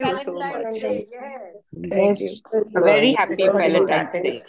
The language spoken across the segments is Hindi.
Thank you so much. Thank you. Very happy Valentine's Day.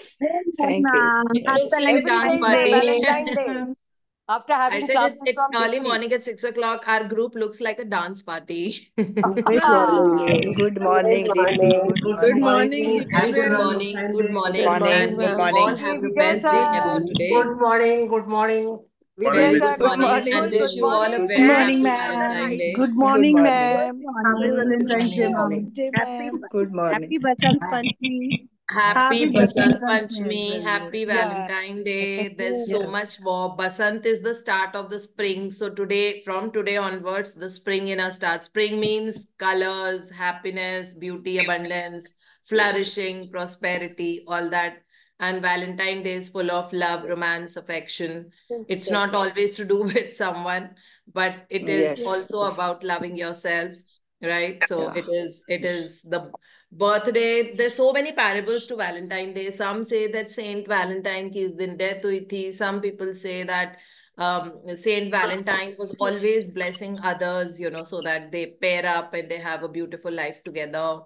Thank you. Happy was party. Valentine's Day. After having I said it, early morning at six o'clock, our group looks like a dance party. good morning. Good morning. Good morning. Good morning. Good morning. Good morning. Good morning. Good morning. Good morning. Good morning. Good morning. Good morning. Morning, good, morning, morning, and wish you all a very morning, happy Day. Good morning, ma'am. Happy Valentine's Day, ma'am. Good morning. Happy Basant Panchmi. Happy Basant Panchmi. Happy Valentine Day. There's so much more. Basant is the start of the spring. So today, from today onwards, the spring in us starts. Spring means colors, happiness, beauty, abundance, flourishing, prosperity, all that and valentine day is full of love romance affection it's not always to do with someone but it is yes. also yes. about loving yourself right so yeah. it is it is the birthday there's so many parables to valentine day some say that saint valentine is din death hui thi some people say that um, Saint Valentine was always blessing others, you know, so that they pair up and they have a beautiful life together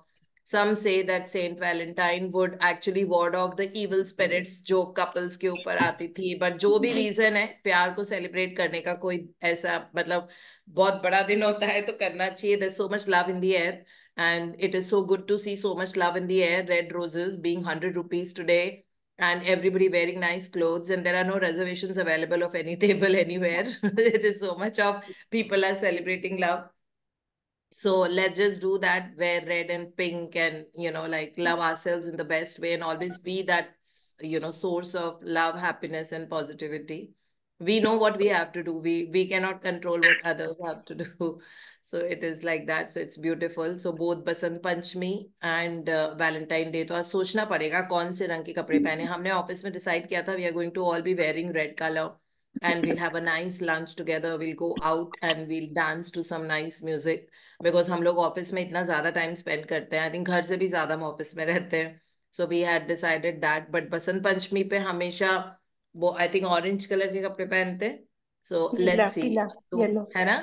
some say that Saint Valentine would actually ward off the evil spirits जो couples के ऊपर आती थी but जो भी reason है प्यार को celebrate करने का कोई ऐसा मतलब बहुत बड़ा दिन होता है तो करना चाहिए there's so much love in the air and it is so good to see so much love in the air red roses being 100 rupees today and everybody wearing nice clothes and there are no reservations available of any table anywhere it is so much of people are celebrating love so let's just do that wear red and pink and you know like love ourselves in the best way and always be that you know source of love happiness and positivity we know what we have to do we we cannot control what others have to do so it is like that so it's beautiful so both basant panchmi and uh, valentine day So आज सोचना पड़ेगा कौन से रंग के कपड़े पहने हमने ऑफिस में डिसाइड किया था we are going to all be wearing red colour and we'll have a nice lunch together we'll go out and we'll dance to some nice music because हम लोग ऑफिस में इतना ज्यादा टाइम स्पेंड करते हैं आई थिंक घर से भी ज्यादा हम ऑफिस में रहते हैं so we had decided that but Basant Panchami पे हमेशा वो आई थिंक ऑरेंज कलर के कपड़े पहनते हैं सो लेट्स hai है ना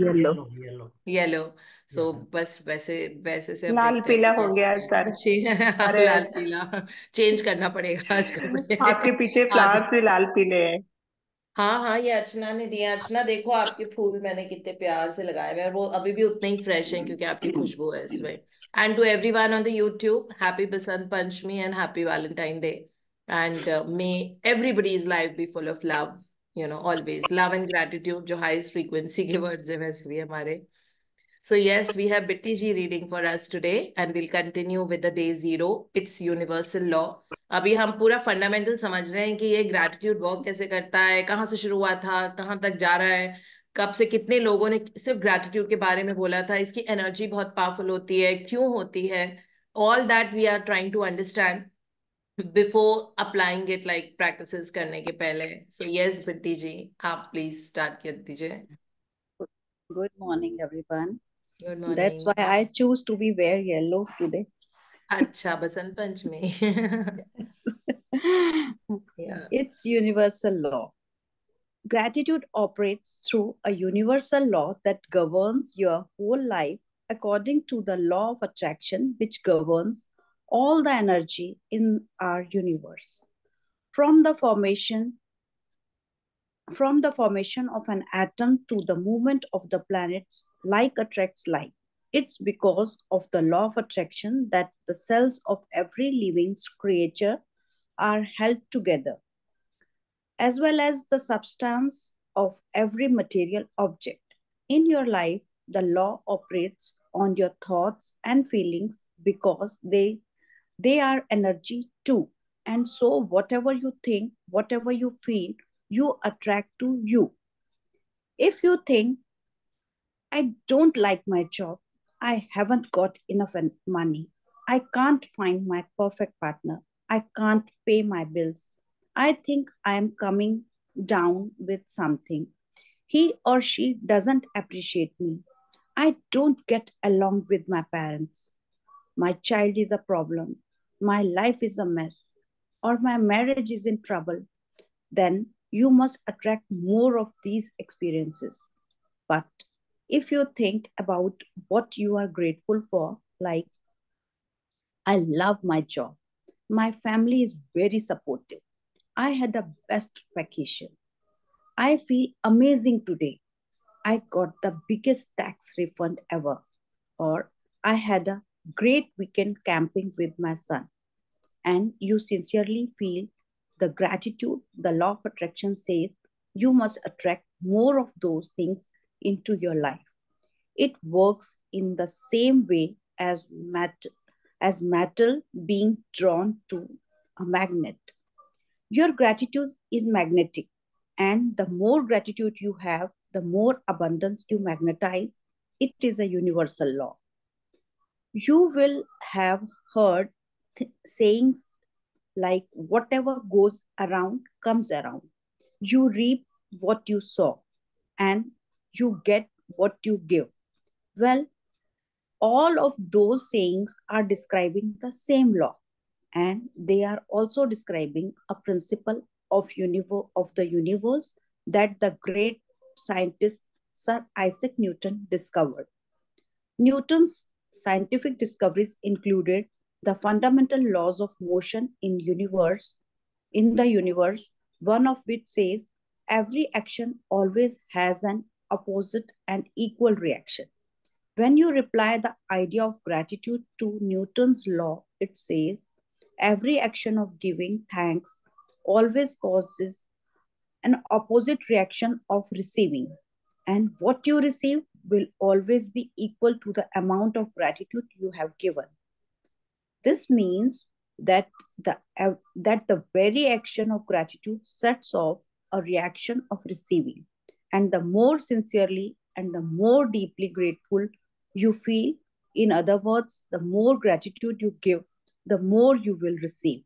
yellow yellow सो बस वैसे वैसे से लाल पीला हो गया सर लाल अच्छा। पीला चेंज करना पड़ेगा आज कपड़े आपके पीछे फ्लावर्स भी लाल पीले हैं हाँ हाँ ये अर्चना ने दिया अर्चना देखो आपके फूल मैंने कितने प्यार से लगाए हुए हैं वो अभी भी उतने ही फ्रेश हैं क्योंकि आपकी खुशबू है इसमें and to every one on the YouTube happy Basant Panchami and happy Valentine day and may everybody's life be full of love you know always love and gratitude जो हाईएस्ट फ्रीक्वेंसी के वर्ड्स हैं वैसे भी हमारे So yes, we have Bitti ji reading for us today and will continue with the day zero it's universal law अभी हम पूरा फंडामेंटल समझ रहे हैं कि ये ग्रेटिट्यूड वर्क कैसे करता है कहाँ से शुरू हुआ था कहाँ तक जा रहा है कब से कितने लोगों ने सिर्फ ग्रेटिट्यूड के बारे में बोला था इसकी एनर्जी बहुत पावरफुल होती है क्यों होती है all that we are trying to understand before applying it like practice करने के पहले सो यस बिट्टी जी आप प्लीज स्टार्ट कर दीजिए good morning everyone good morning that's why I choose to be wear yellow today Acha, Basant Panchami. yes. Yeah. It's universal law. Gratitude operates through a universal law that governs your whole life according to the law of attraction, which governs all the energy in our universe. From the formation from the formation of an atom to the movement of the planets, like attracts like. It's because of the law of attraction that the cells of every living creature are held together, as well as the substance of every material object. In your life, the law operates on your thoughts and feelings because they, they are energy too. And so, whatever you think, whatever you feel, you attract to you. If you think, I don't like my job, I haven't got enough money. I can't find my perfect partner. I can't pay my bills. I think I am coming down with something. He or she doesn't appreciate me. I don't get along with my parents. My child is a problem. My life is a mess. Or my marriage is in trouble. Then you must attract more of these experiences. But if you think about what you are grateful for, like, I love my job. My family is very supportive. I had the best vacation. I feel amazing today. I got the biggest tax refund ever. Or I had a great weekend camping with my son. And you sincerely feel the gratitude, the law of attraction says you must attract more of those things into your life. It works in the same way as, mat- as metal being drawn to a magnet. Your gratitude is magnetic, and the more gratitude you have, the more abundance you magnetize. It is a universal law. You will have heard th- sayings like, whatever goes around comes around. You reap what you sow, and you get what you give. Well, all of those sayings are describing the same law and they are also describing a principle of, universe, of the universe that the great scientist Sir Isaac Newton discovered. Newton's scientific discoveries included the fundamental laws of motion in universe in the universe one of which says every action always has an opposite and equal reaction. When you apply the idea of gratitude to Newton's law, it says every action of giving thanks always causes an opposite reaction of receiving. And what you receive will always be equal to the amount of gratitude you have given. This means that the, uh, that the very action of gratitude sets off a reaction of receiving and the more sincerely and the more deeply grateful you feel. In other words, the more gratitude you give, the more you will receive.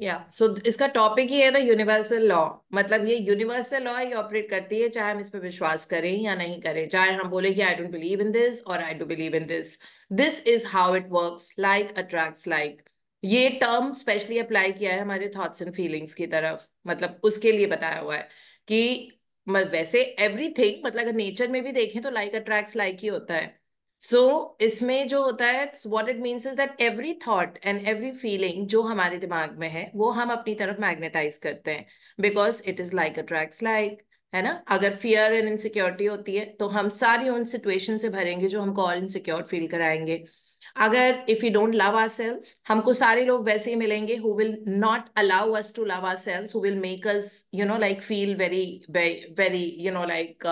Yeah. So this topic is the universal law. मतलब ये universal law ही operate करती है चाहे हम इस पर विश्वास करें या नहीं करें चाहे हम बोले कि I don't believe in this or I do believe in this. This is how it works. Like attracts like. ये term specially apply किया है हमारे thoughts and feelings की तरफ मतलब उसके लिए बताया हुआ है कि वैसे एवरीथिंग मतलब अगर नेचर में भी देखें तो लाइक अट्रैक्ट लाइक ही होता है सो so, इसमें जो होता है what it means is that every thought and every feeling जो हमारे दिमाग में है वो हम अपनी तरफ मैग्नेटाइज करते हैं because it is like attract like है ना अगर फियर एंड इनसिक्योरिटी होती है तो हम सारी उन सिचुएशन से भरेंगे जो हमको और इनसिक्योर फील कराएंगे अगर if you don't love ourselves हमको सारे लोग वैसे ही मिलेंगे who will not allow us to love ourselves who will make us you know like feel very very you know like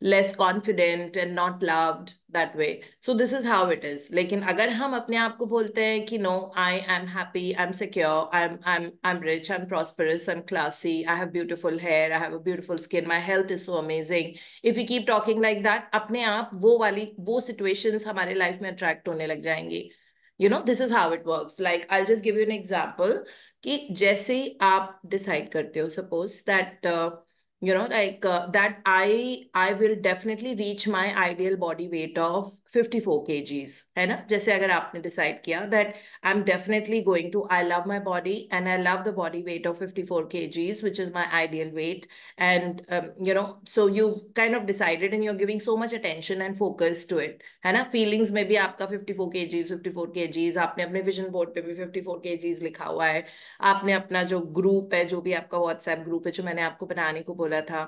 less confident and not loved that way. So this is how it is. लेकिन अगर हम अपने आप को बोलते हैं कि no, I am happy, I'm secure, I'm I'm I'm rich, I'm prosperous, I'm classy, I have beautiful hair, I have a beautiful skin, my health is so amazing. If we keep talking like that, अपने आप वो वाली वो situations हमारे life में attract होने लग जाएंगी. You know, this is how it works. Like I'll just give you an example कि जैसे आप decide करते हो suppose that uh, you know like uh, that i i will definitely reach my ideal body weight of 54 kgs and na jaise agar aapne decide kiya that i'm definitely going to i love my body and i love the body weight of 54 kgs which is my ideal weight and um, you know so you've kind of decided and you're giving so much attention and focus to it and na feelings maybe भी आपका 54 kgs 54 kgs आपने अपने vision board पे भी 54 kgs लिखा हुआ है आपने अपना जो group है जो भी आपका whatsapp group है जो मैंने आपको बनाने को बोला था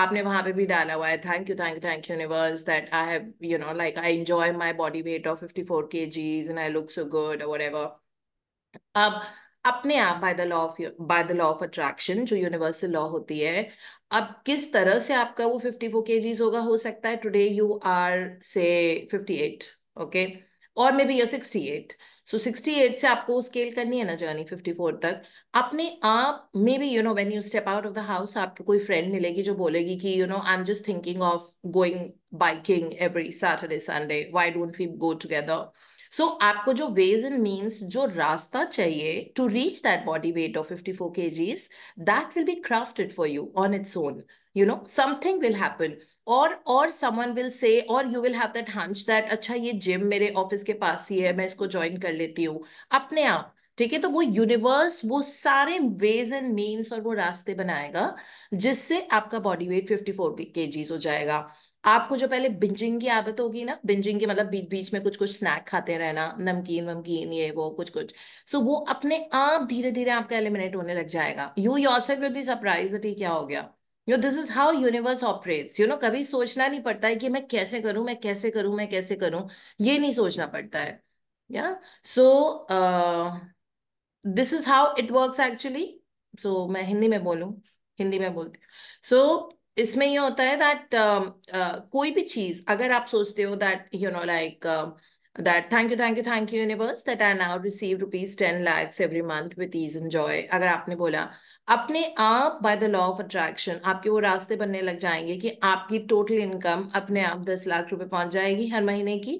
आपने वहां पे भी डाला हुआ है thank you thank you thank you universe that I have you know like I enjoy my body weight of 54 kgs and I look so good और व्हाटएवर अब अपने आप by the law of by the law of attraction जो यूनिवर्सल लॉ होती है अब किस तरह से आपका वो 54 केजीज होगा हो सकता है टुडे यू आर से 58 ओके और maybe your 68 so sixty eight से आपको स्केल करनी है ना जर्नी फिफ्टी फोर तक अपने आप maybe you know when you step out of the house आपको कोई फ्रेंड मिलेगी जो बोलेगी कि you know I am just thinking of going biking every Saturday Sunday why don't we go together so आपको जो वेज एंड मीन्स जो रास्ता चाहिए to reach that body weight of fifty four kgs that will be crafted for you on its own you know something will happen और और समवन विल से और you will have that hunch that अच्छा ये जिम मेरे ऑफिस के पास ही है मैं इसको ज्वाइन कर लेती हूँ अपने आप ठीक है तो वो यूनिवर्स वो सारे वेज एंड मीन्स और वो रास्ते बनाएगा जिससे आपका बॉडी वेट फिफ्टी फोर के हो जाएगा आपको जो पहले बिंजिंग की आदत होगी ना बिंजिंग की मतलब बीच बीच में कुछ कुछ स्नैक खाते रहना नमकीन वमकीन ये वो कुछ कुछ सो so, वो अपने आप धीरे धीरे आपका एलिमिनेट होने लग जाएगा you yourself will be surprise ये क्या हो गया you this is how universe operates you know कभी सोचना नहीं पड़ता है कि मैं कैसे करूं मैं कैसे करूं मैं कैसे करूं ये नहीं सोचना पड़ता है या so this is how it works actually so मैं हिंदी में बोलूं हिंदी में बोलती सो so, इसमें ये होता है दैट uh, um, uh, कोई भी चीज अगर आप सोचते हो that you know like that thank you thank you thank you universe that i now receive rupees 10 lakhs every month with ease and joy agar aapne bola apne aap by the law of attraction aapke wo रास्ते banne lag jayenge ki aapki total income apne aap 10 lakh rupees pahunch jayegi har mahine ki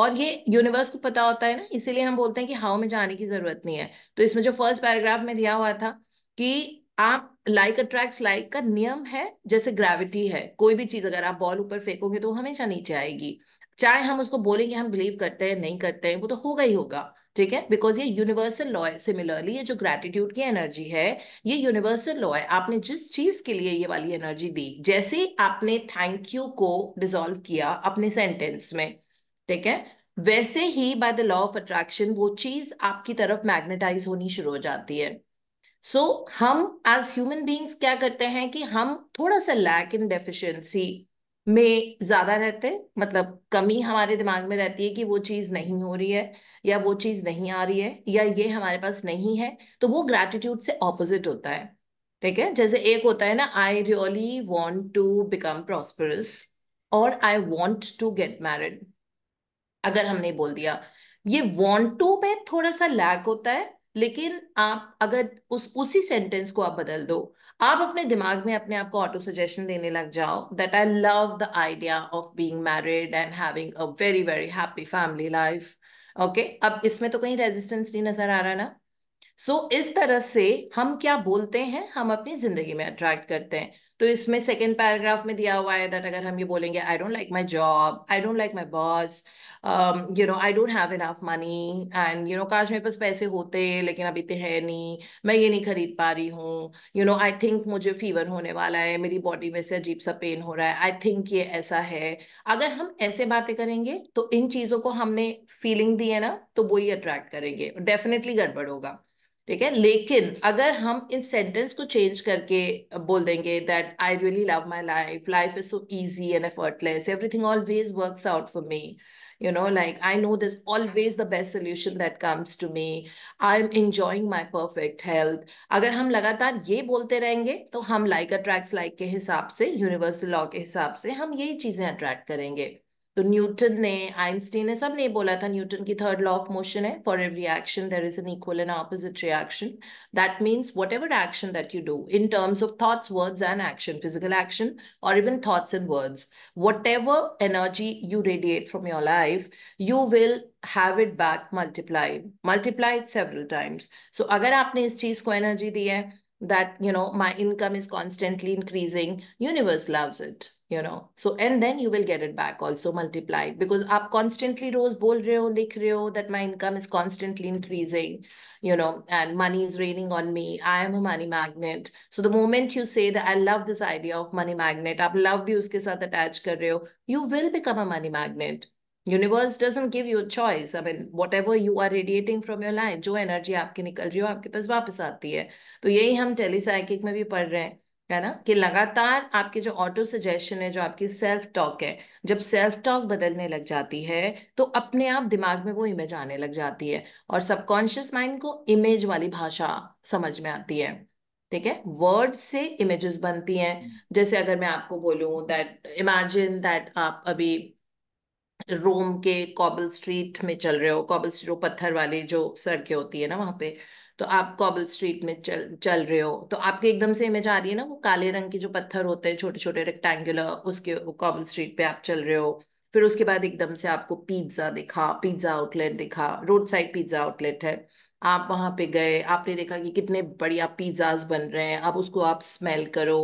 और ये यूनिवर्स को पता होता है ना इसीलिए हम बोलते हैं कि हाउ में जाने की जरूरत नहीं है तो इसमें जो फर्स्ट पैराग्राफ में दिया हुआ था कि आप लाइक अट्रैक्ट लाइक का नियम है जैसे ग्रेविटी है कोई भी चीज अगर आप बॉल ऊपर फेंकोगे तो हमेशा नीचे आएगी चाहे हम उसको बोलेंगे हम बिलीव करते हैं नहीं करते हैं वो तो होगा ही होगा ठीक है बिकॉज ये यूनिवर्सल लॉ है सिमिलरली ये जो ग्रेटिट्यूड की एनर्जी है ये यूनिवर्सल लॉ है आपने जिस चीज के लिए ये वाली एनर्जी दी जैसे आपने थैंक यू को डिजोल्व किया अपने सेंटेंस में ठीक है वैसे ही by the law of attraction वो चीज आपकी तरफ मैग्नेटाइज होनी शुरू हो जाती है सो so, हम एज ह्यूमन बींग्स क्या करते हैं कि हम थोड़ा सा लैक इन डेफिशिएंसी में ज्यादा रहते मतलब कमी हमारे दिमाग में रहती है कि वो चीज नहीं हो रही है या वो चीज नहीं आ रही है या ये हमारे पास नहीं है तो वो ग्रेटिट्यूड से ऑपोजिट होता है ठीक है जैसे एक होता है ना I really want to become prosperous और I want to get married अगर हमने बोल दिया ये वॉन्ट टू में थोड़ा सा लैक होता है लेकिन आप अगर उस उसी सेंटेंस को आप बदल दो आप अपने दिमाग में अपने आप को ऑटो सजेशन देने लग जाओ that I love the idea of being married and having a very very happy family life okay अब इसमें तो कहीं रेजिस्टेंस नहीं नजर आ रहा ना सो so, इस तरह से हम क्या बोलते हैं हम अपनी जिंदगी में अट्रैक्ट करते हैं तो इसमें सेकेंड पैराग्राफ में दिया हुआ है दैट अगर हम ये बोलेंगे I don't like my job I don't like my boss you know I don't have enough money and you know काश मेरे पास पैसे होते लेकिन अभी तो है नहीं मैं ये नहीं खरीद पा रही हूँ यू नो आई थिंक मुझे फीवर होने वाला है मेरी बॉडी में से अजीब सा पेन हो रहा है आई थिंक ये ऐसा है अगर हम ऐसे बातें करेंगे तो इन चीज़ों को हमने फीलिंग दी है ना तो वो ही अट्रैक्ट करेंगे डेफिनेटली गड़बड़ होगा ठीक है लेकिन अगर हम इन सेंटेंस को चेंज करके बोल देंगे that I really love my life life is so easy and effortless everything always work out for me you know like i know there's always the best solution that comes to me i'm enjoying my perfect health agar hum lagatar ye bolte rahenge to hum like attracts like ke hisab se universal law ke hisab se hum yehi cheeze attract karenge तो न्यूटन ने आइंस्टीन ने सब ने बोला था न्यूटन की थर्ड लॉ ऑफ मोशन है for every action there is an equal and opposite reaction that means whatever action that you do in terms of thoughts words and action physical action और even thoughts and words whatever energy you radiate from your life you will have it back multiplied multiplied several times so अगर आपने इस चीज को एनर्जी दी है that you know my income is constantly increasing universe loves it you know so and then you will get it back also multiplied because up constantly rose bol reo ho likh that my income is constantly increasing you know and money is raining on me i am a money magnet so the moment you say that i love this idea of money magnet I love bhi uske sath attach kar rahe ho you will become a money magnet universe doesn't give you choice I mean whatever you are radiating from your life जो एनर्जी आपकी निकल रही हो आपके पास वापस आती है तो यही हम टेलीसाइकिक में भी पढ़ रहे हैं है ना कि लगातार आपके जो ऑटो सजेशन है जो आपकी सेल्फ टॉक है जब सेल्फ टॉक बदलने लग जाती है तो अपने आप दिमाग में वो इमेज आने लग जाती है और सबकॉन्शियस माइंड को इमेज वाली भाषा समझ में आती है ठीक है वर्ड से इमेजेस बनती हैं हम्म। जैसे अगर मैं आपको बोलूं दैट इमेजिन दैट आप अभी रोम के कॉबल स्ट्रीट में चल रहे हो कॉबल स्ट्रीट वो पत्थर वाली जो सड़कें होती है ना वहां पे तो आप कॉबल स्ट्रीट में चल चल रहे हो तो आपके एकदम से इमेज आ रही है ना वो काले रंग के जो पत्थर होते हैं छोटे छोटे रेक्टेंगुलर उसके कॉबल स्ट्रीट पे आप चल रहे हो फिर उसके बाद एकदम से आपको पिज्ज़ा दिखा पिज्ज़ा आउटलेट दिखा रोड साइड पिज्ज़ा आउटलेट है आप वहां पे गए आपने देखा कि कितने बढ़िया पिज्जाज बन रहे हैं अब उसको आप स्मेल करो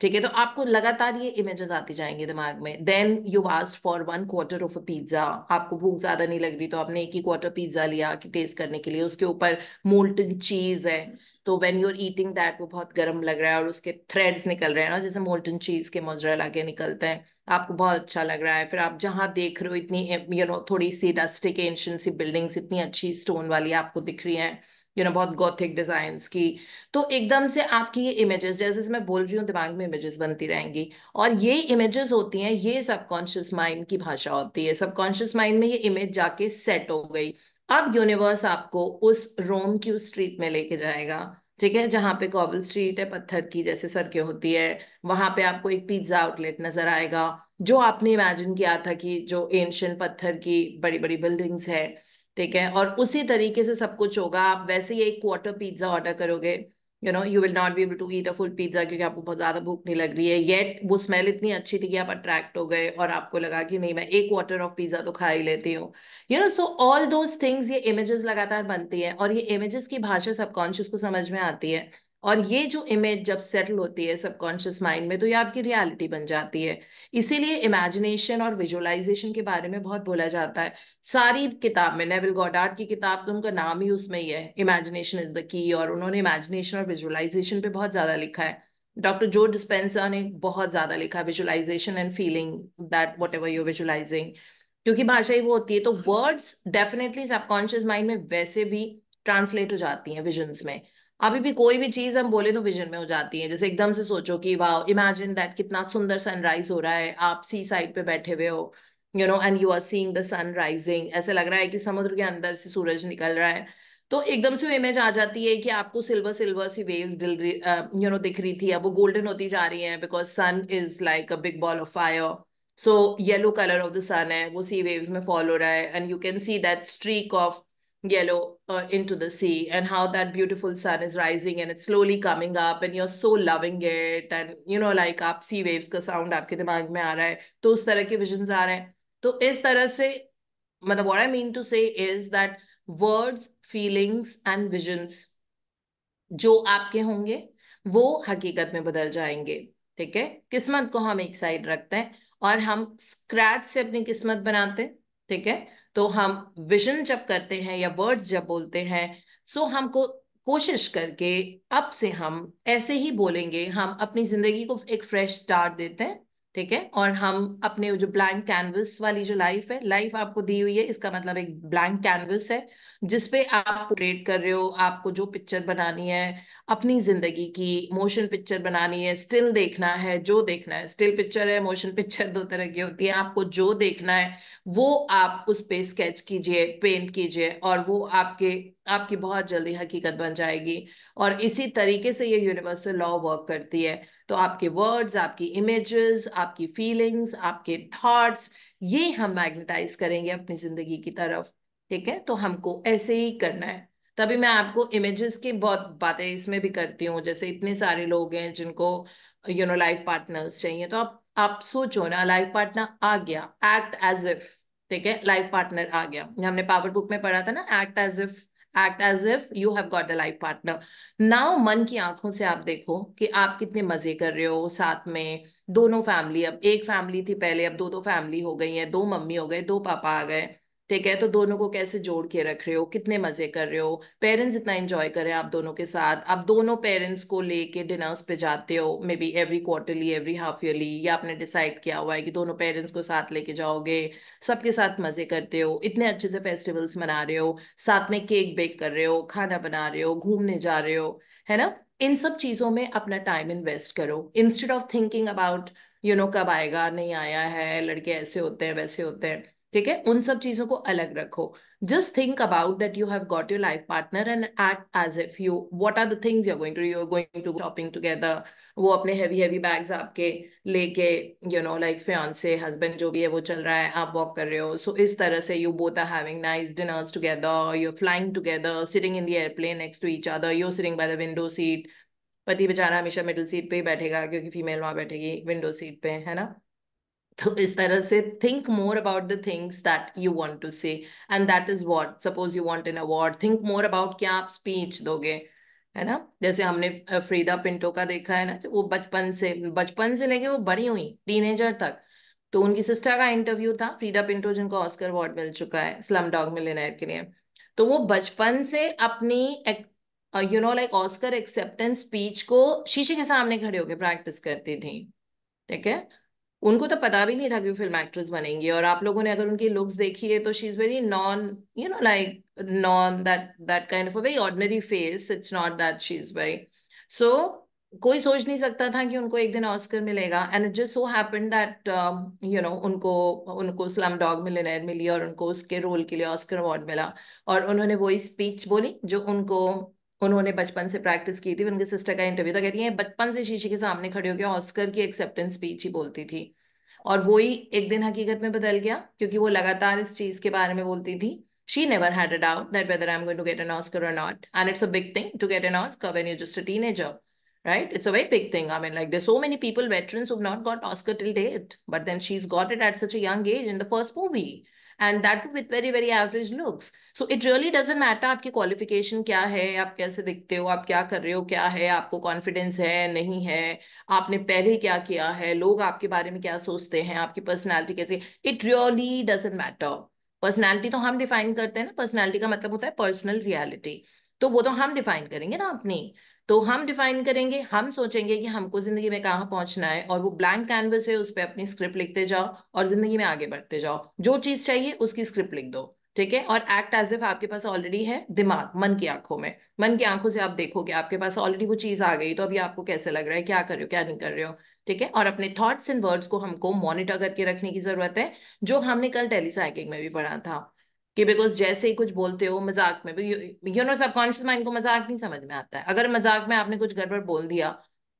ठीक है तो आपको लगातार ये इमेजेस आते जाएंगे दिमाग में then you asked for one quarter of a pizza आपको भूख ज्यादा नहीं लग रही तो आपने एक ही क्वार्टर पिज्जा लिया कि टेस्ट करने के लिए उसके ऊपर मोल्टन चीज है तो वेन यूर ईटिंग दैट वो बहुत गर्म लग रहा है और उसके थ्रेड्स निकल रहे हैं ना जैसे मोल्टन चीज के मोजरेला के निकलते हैं आपको बहुत अच्छा लग रहा है फिर आप जहाँ देख रहे हो इतनी यू you नो know, थोड़ी सी रस्टिक एंशियन सी बिल्डिंग्स इतनी अच्छी स्टोन वाली आपको दिख रही है यू नो बहुत गौथिक डिजाइन की तो एकदम से आपकी ये इमेजेस जैसे मैं बोल रही हूँ दिमाग में इमेजेस बनती रहेंगी और ये इमेजेस होती हैं ये सबकॉन्शियस माइंड की भाषा होती है सबकॉन्शियस माइंड में ये इमेज जाके सेट हो गई अब यूनिवर्स आपको उस रोम की उस स्ट्रीट में लेके जाएगा ठीक है जहाँ पे कॉबल स्ट्रीट है पत्थर की जैसे सड़कें होती है वहां पे आपको एक पिज्जा आउटलेट नजर आएगा जो आपने इमेजिन किया था कि जो एंशियंट पत्थर की बड़ी बड़ी बिल्डिंग्स है ठीक है और उसी तरीके से सब कुछ होगा आप वैसे ही एक क्वार्टर पिज्जा ऑर्डर करोगे you know you will not be able to eat a full pizza क्योंकि आपको बहुत ज़्यादा भूख नहीं लग रही है येट वो स्मेल इतनी अच्छी थी कि आप अट्रैक्ट हो गए और आपको लगा कि नहीं मैं एक क्वार्टर ऑफ पिज़्ज़ा तो खा ही लेती हूँ you know so all those things ये इमेजेस लगातार बनती है और ये इमेजेस की भाषा सबकॉन्शियस को समझ में आती है और ये जो इमेज जब सेटल होती है सबकॉन्शियस माइंड में तो ये आपकी रियलिटी बन जाती है इसीलिए इमेजिनेशन और विजुअलाइजेशन के बारे में बहुत बोला जाता है सारी किताब में नेविल गॉडार्ड की किताब तो उनका नाम ही उसमें ही है इमेजिनेशन इज द की और उन्होंने इमेजिनेशन और विजुअलाइजेशन पे बहुत ज्यादा लिखा है डॉक्टर जो डिस्पेंसर ने बहुत ज्यादा लिखा है visualisation and feeling that whatever you're visualising क्योंकि भाषा ही वो होती है तो वर्ड्स डेफिनेटली सबकॉन्शियस माइंड में वैसे भी ट्रांसलेट हो जाती हैं विजन्स में अभी भी कोई भी चीज हम बोले तो विजन में हो जाती है जैसे एकदम से सोचो कि वाह इमेजिन दैट कितना सुंदर सनराइज हो रहा है आप सी साइड पे बैठे हुए हो you know and you are seeing the sun rising ऐसे लग रहा है कि समुद्र के अंदर से सूरज निकल रहा है तो एकदम से इमेज आ जाती है कि आपको सिल्वर सिल्वर सी वेव्स डिल यू नो दिख रही थी अब वो गोल्डन होती जा रही है because sun is like a big ball of fire so yellow colour of the sun है वो सी वेव्स में फॉल हो रहा है and you can see that streak of yellow uh, into the sea and how that beautiful sun is rising and it's slowly coming up and you're so loving it and you know like आप sea waves ka sound आपके dimag mein aa raha hai to us tarah ke visions aa rahe हैं तो इस तरह से मतलब what I mean to say is that words feelings and visions jo aapke honge wo haqeeqat mein badal jayenge theek hai kismat ko hum ek side rakhte hain और हम स्क्रैच से अपनी किस्मत बनाते हैं ठीक है तो हम विजन जब करते हैं या वर्ड्स जब बोलते हैं सो हमको कोशिश करके अब से हम ऐसे ही बोलेंगे हम अपनी जिंदगी को एक फ्रेश स्टार्ट देते हैं ठीक है और हम अपने जो ब्लैंक कैनवस वाली जो लाइफ है लाइफ आपको दी हुई है इसका मतलब एक ब्लैंक कैनवस है जिसपे आप क्रिएट कर रहे हो आपको जो पिक्चर बनानी है अपनी जिंदगी की मोशन पिक्चर बनानी है स्टिल देखना है जो देखना है स्टिल पिक्चर है मोशन पिक्चर दो तरह की होती है आपको जो देखना है वो आप उस पे स्केच कीजिए पेंट कीजिए और वो आपके आपकी बहुत जल्दी हकीकत बन जाएगी और इसी तरीके से ये यूनिवर्सल लॉ वर्क करती है तो आपके वर्ड्स आपकी इमेजेस आपकी फीलिंग्स आपके थॉट्स ये हम मैग्नेटाइज करेंगे अपनी जिंदगी की तरफ ठीक है तो हमको ऐसे ही करना है तभी मैं आपको इमेजेस की बहुत बातें इसमें भी करती हूँ जैसे इतने सारे लोग हैं जिनको यू नो लाइफ पार्टनर्स चाहिए तो आप आप सोचो ना लाइफ पार्टनर आ गया एक्ट एज इफ ठीक है लाइफ पार्टनर आ गया हमने पावर बुक में पढ़ा था ना act as if act as if you have got a life partner now मन की आंखों से आप देखो कि आप कितने मजे कर रहे हो साथ में दोनों फैमिली अब एक फैमिली थी पहले अब दो दो फैमिली हो गई है दो मम्मी हो गए दो पापा आ गए ठीक है तो दोनों को कैसे जोड़ के रख रहे हो कितने मजे कर रहे हो पेरेंट्स इतना एंजॉय करें आप दोनों के साथ आप दोनों पेरेंट्स को लेके डिनर्स पे जाते हो maybe every quarterly every half yearly या आपने डिसाइड किया हुआ है कि दोनों पेरेंट्स को साथ लेके जाओगे सबके साथ मजे करते हो इतने अच्छे से फेस्टिवल्स मना रहे हो साथ में केक बेक कर रहे हो खाना बना रहे हो घूमने जा रहे हो है ना इन सब चीजों में अपना टाइम इन्वेस्ट करो instead of thinking about you know कब आएगा नहीं आया है लड़के ऐसे होते हैं वैसे होते हैं ठीक है उन सब चीजों को अलग रखो just think about that you have got your life partner and act as if you what are the things you're going to you're going to shopping together वो अपने हैवी हैवी बैग्स आपके लेके you know like fiance husband जो भी है वो चल रहा है आप वॉक कर रहे हो सो so, इस तरह से you both are having nice dinners together you flying together sitting in the airplane next to each other you sitting by the window seat पति बेचारा हमेशा मिडिल सीट पे ही बैठेगा क्योंकि फीमेल वहां बैठेगी विंडो सीट पे है ना इस तरह से think more about the things that you want to say and that is what suppose you want an award think more about क्या आप स्पीच दोगे है ना जैसे हमने फ्रीदा पिंटो का देखा है ना तो वो बचपन से बचपन से लेके वो बड़ी हुई टीनेजर तक तो उनकी सिस्टर का इंटरव्यू था फ्रीडा पिंटो जिनको ऑस्कर अवार्ड मिल चुका है स्लम डॉग मिलेनियर के लिए तो वो बचपन से अपनी you know like Oscar acceptance speech को शीशे के सामने खड़े होकर प्रैक्टिस करती थी ठीक है उनको तो पता भी नहीं था कि फिल्म एक्ट्रेस बनेंगी और आप लोगों ने अगर उनकी लुक्स देखी है तो she is very non you know like non that that kind of a very ordinary face it's not that she is very so कोई सोच नहीं सकता था कि उनको एक दिन ऑस्कर मिलेगा and it just so happen that you know उनको उनको स्लम डॉग मिलेनर मिली और उनको उसके रोल के लिए ऑस्कर अवार्ड मिला और उन्होंने वही स्पीच बोली जो उनको उन्होंने बचपन से प्रैक्टिस की थी उनकी सिस्टर का इंटरव्यू था कहती है बचपन से शीशे के सामने खड़े होकर ऑस्कर की एक्सेप्टेंस स्पीच ही बोलती थी और वो ही एक दिन हकीकत में बदल गया क्योंकि वो लगातार इस चीज के बारे में बोलती थी she never had a doubt that whether I'm going to get an Oscar or not. And it's a big thing to get an Oscar when you're just a teenager, right? It's a very big thing. I mean, like there's so many people, veterans, who've not got Oscar till date, but then she's got it at such a young age in the first movie. And that with very very average looks so it really doesn't matter आपकी क्वालिफिकेशन क्या है आप कैसे दिखते हो आप क्या कर रहे हो क्या है आपको कॉन्फिडेंस है नहीं है आपने पहले क्या किया है लोग आपके बारे में क्या सोचते हैं आपकी पर्सनैलिटी कैसी it really doesn't matter personality तो हम डिफाइन करते हैं ना पर्सनैलिटी का मतलब होता है पर्सनल रियलिटी तो वो तो हम डिफाइन करेंगे ना अपनी तो हम डिफाइन करेंगे हम सोचेंगे कि हमको जिंदगी में कहाँ पहुंचना है और वो ब्लैंक कैनवस है उस पर अपनी स्क्रिप्ट लिखते जाओ और जिंदगी में आगे बढ़ते जाओ जो चीज चाहिए उसकी स्क्रिप्ट लिख दो ठीक है और एक्ट एज इफ आपके पास ऑलरेडी है दिमाग मन की आंखों में मन की आंखों से आप देखोगे आपके पास ऑलरेडी वो चीज आ गई तो अभी आपको कैसे लग रहा है क्या कर रहे हो क्या नहीं कर रहे हो ठीक है और अपने थॉट्स एंड वर्ड्स को हमको मॉनिटर करके रखने की जरूरत है जो हमने कल टेलीसाइकिंग में भी पढ़ा था कि बिकॉज जैसे ही कुछ बोलते हो मजाक में यू नो सबकॉन्शियस माइंड को मजाक नहीं समझ में आता है अगर मजाक में आपने कुछ गड़बड़ बोल दिया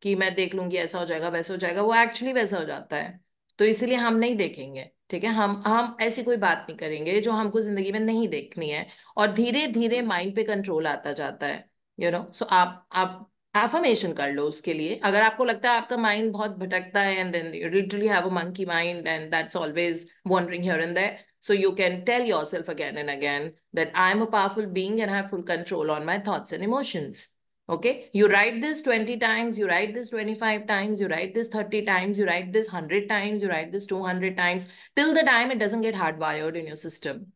कि मैं देख लूंगी ऐसा हो जाएगा वैसा हो जाएगा वो एक्चुअली वैसा हो जाता है तो इसीलिए हम नहीं देखेंगे ठीक है हम हम ऐसी कोई बात नहीं करेंगे जो हमको जिंदगी में नहीं देखनी है और धीरे धीरे माइंड पे कंट्रोल आता जाता है यू नो सो आप आप एफर्मेशन कर लो उसके लिए अगर आपको लगता है आपका माइंड बहुत भटकता है and then you literally have a monkey mind and that's always wandering here and there So you can tell yourself again and again that I am a powerful being and I have full control on my thoughts and emotions. Okay, you write this 20 times, you write this 25 times, you write this 30 times, you write this 100 times, you write this 200 times, till the time it doesn't get hardwired in your system.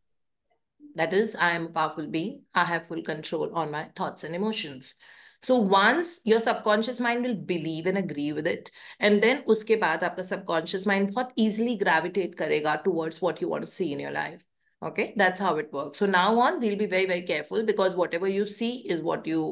That is, I am a powerful being. I have full control on my thoughts and emotions. So once your subconscious mind will believe and agree with it and then उसके बाद आपका सबकॉन्शियस माइंड बहुत इजिली ग्रेविटेट करेगा towards what you want to see in your life okay that's how it work so now on will be very very careful because whatever you see is what you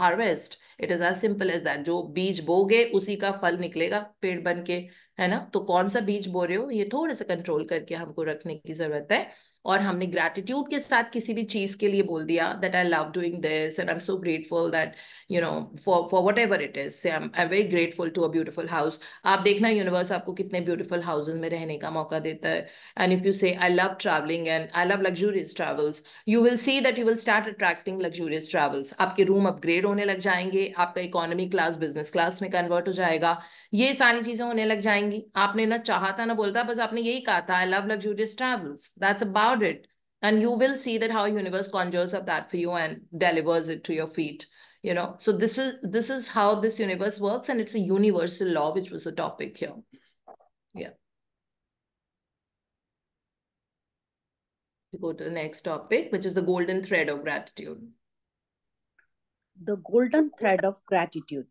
harvest it is as simple as that जो बीज बोगे उसी का फल निकलेगा पेड़ बन के है ना तो कौन सा बीज बो रहे हो ये थोड़े से कंट्रोल करके हमको रखने की जरूरत है और हमने ग्रेटिट्यूड के साथ किसी भी चीज के लिए बोल दिया that I love doing this and I am so grateful that you know for for whatever it is I am very grateful to a beautiful house आप देखना यूनिवर्स आपको कितने ब्यूटीफुल हाउसेज में रहने का मौका देता है and if you say I love travelling and I love luxurious travels you will see that you will start attracting luxurious travels आपके रूम अपग्रेड होने लग जाएंगे आपका इकोनॉमी क्लास बिजनेस क्लास में कन्वर्ट हो जाएगा ये सारी चीजें होने लग जाएंगी आपने ना चाहा था ना बोलता बस आपने यही कहा था I love luxurious travels that's about it and you will see that how universe conjures up that for you and delivers it to your feet you know so this is this is how this universe works and it's a universal law which was the topic here yeah We go to the next topic, which is the golden thread of gratitude. The golden thread of gratitude,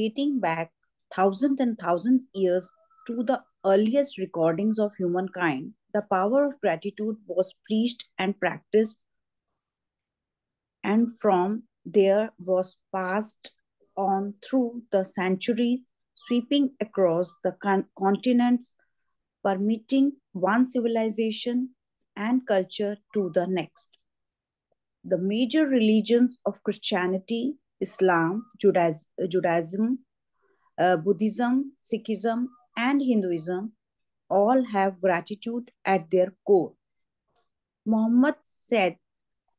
dating back thousands and thousands years to the earliest recordings of humankind, the power of gratitude was preached and practiced, and from there was passed on through the centuries, sweeping across the con continents, permitting one civilization and culture to the next. The major religions of Christianity, Islam, Judaism, uh, Buddhism, Sikhism, and Hinduism all have gratitude at their core. Muhammad said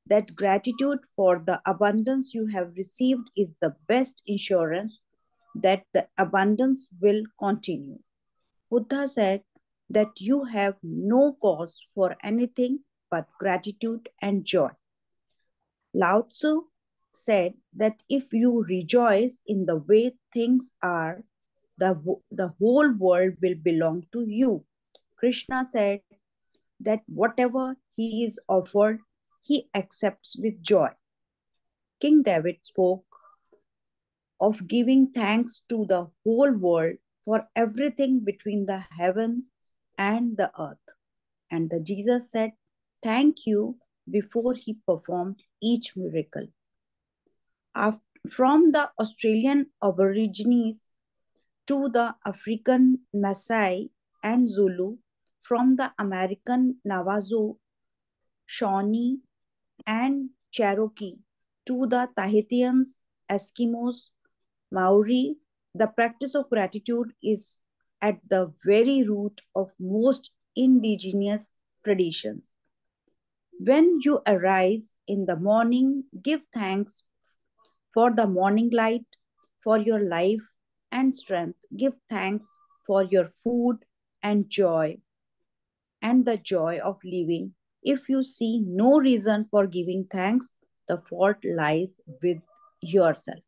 that gratitude for the abundance you have received is the best insurance that the abundance will continue. Buddha said that you have no cause for anything but gratitude and joy. Lao Tzu said that if you rejoice in the way things are, the, the whole world will belong to you. Krishna said that whatever he is offered, he accepts with joy. King David spoke of giving thanks to the whole world for everything between the heavens and the earth. And the Jesus said, thank you before he performed each miracle from the Australian Aborigines to the African Maasai and Zulu, from the American Navajo, Shawnee, and Cherokee to the Tahitians, Eskimos, Maori, the practice of gratitude is at the very root of most indigenous traditions. When you arise in the morning, give thanks for the morning light, for your life and strength. Give thanks for your food and joy and the joy of living. If you see no reason for giving thanks, the fault lies with yourself.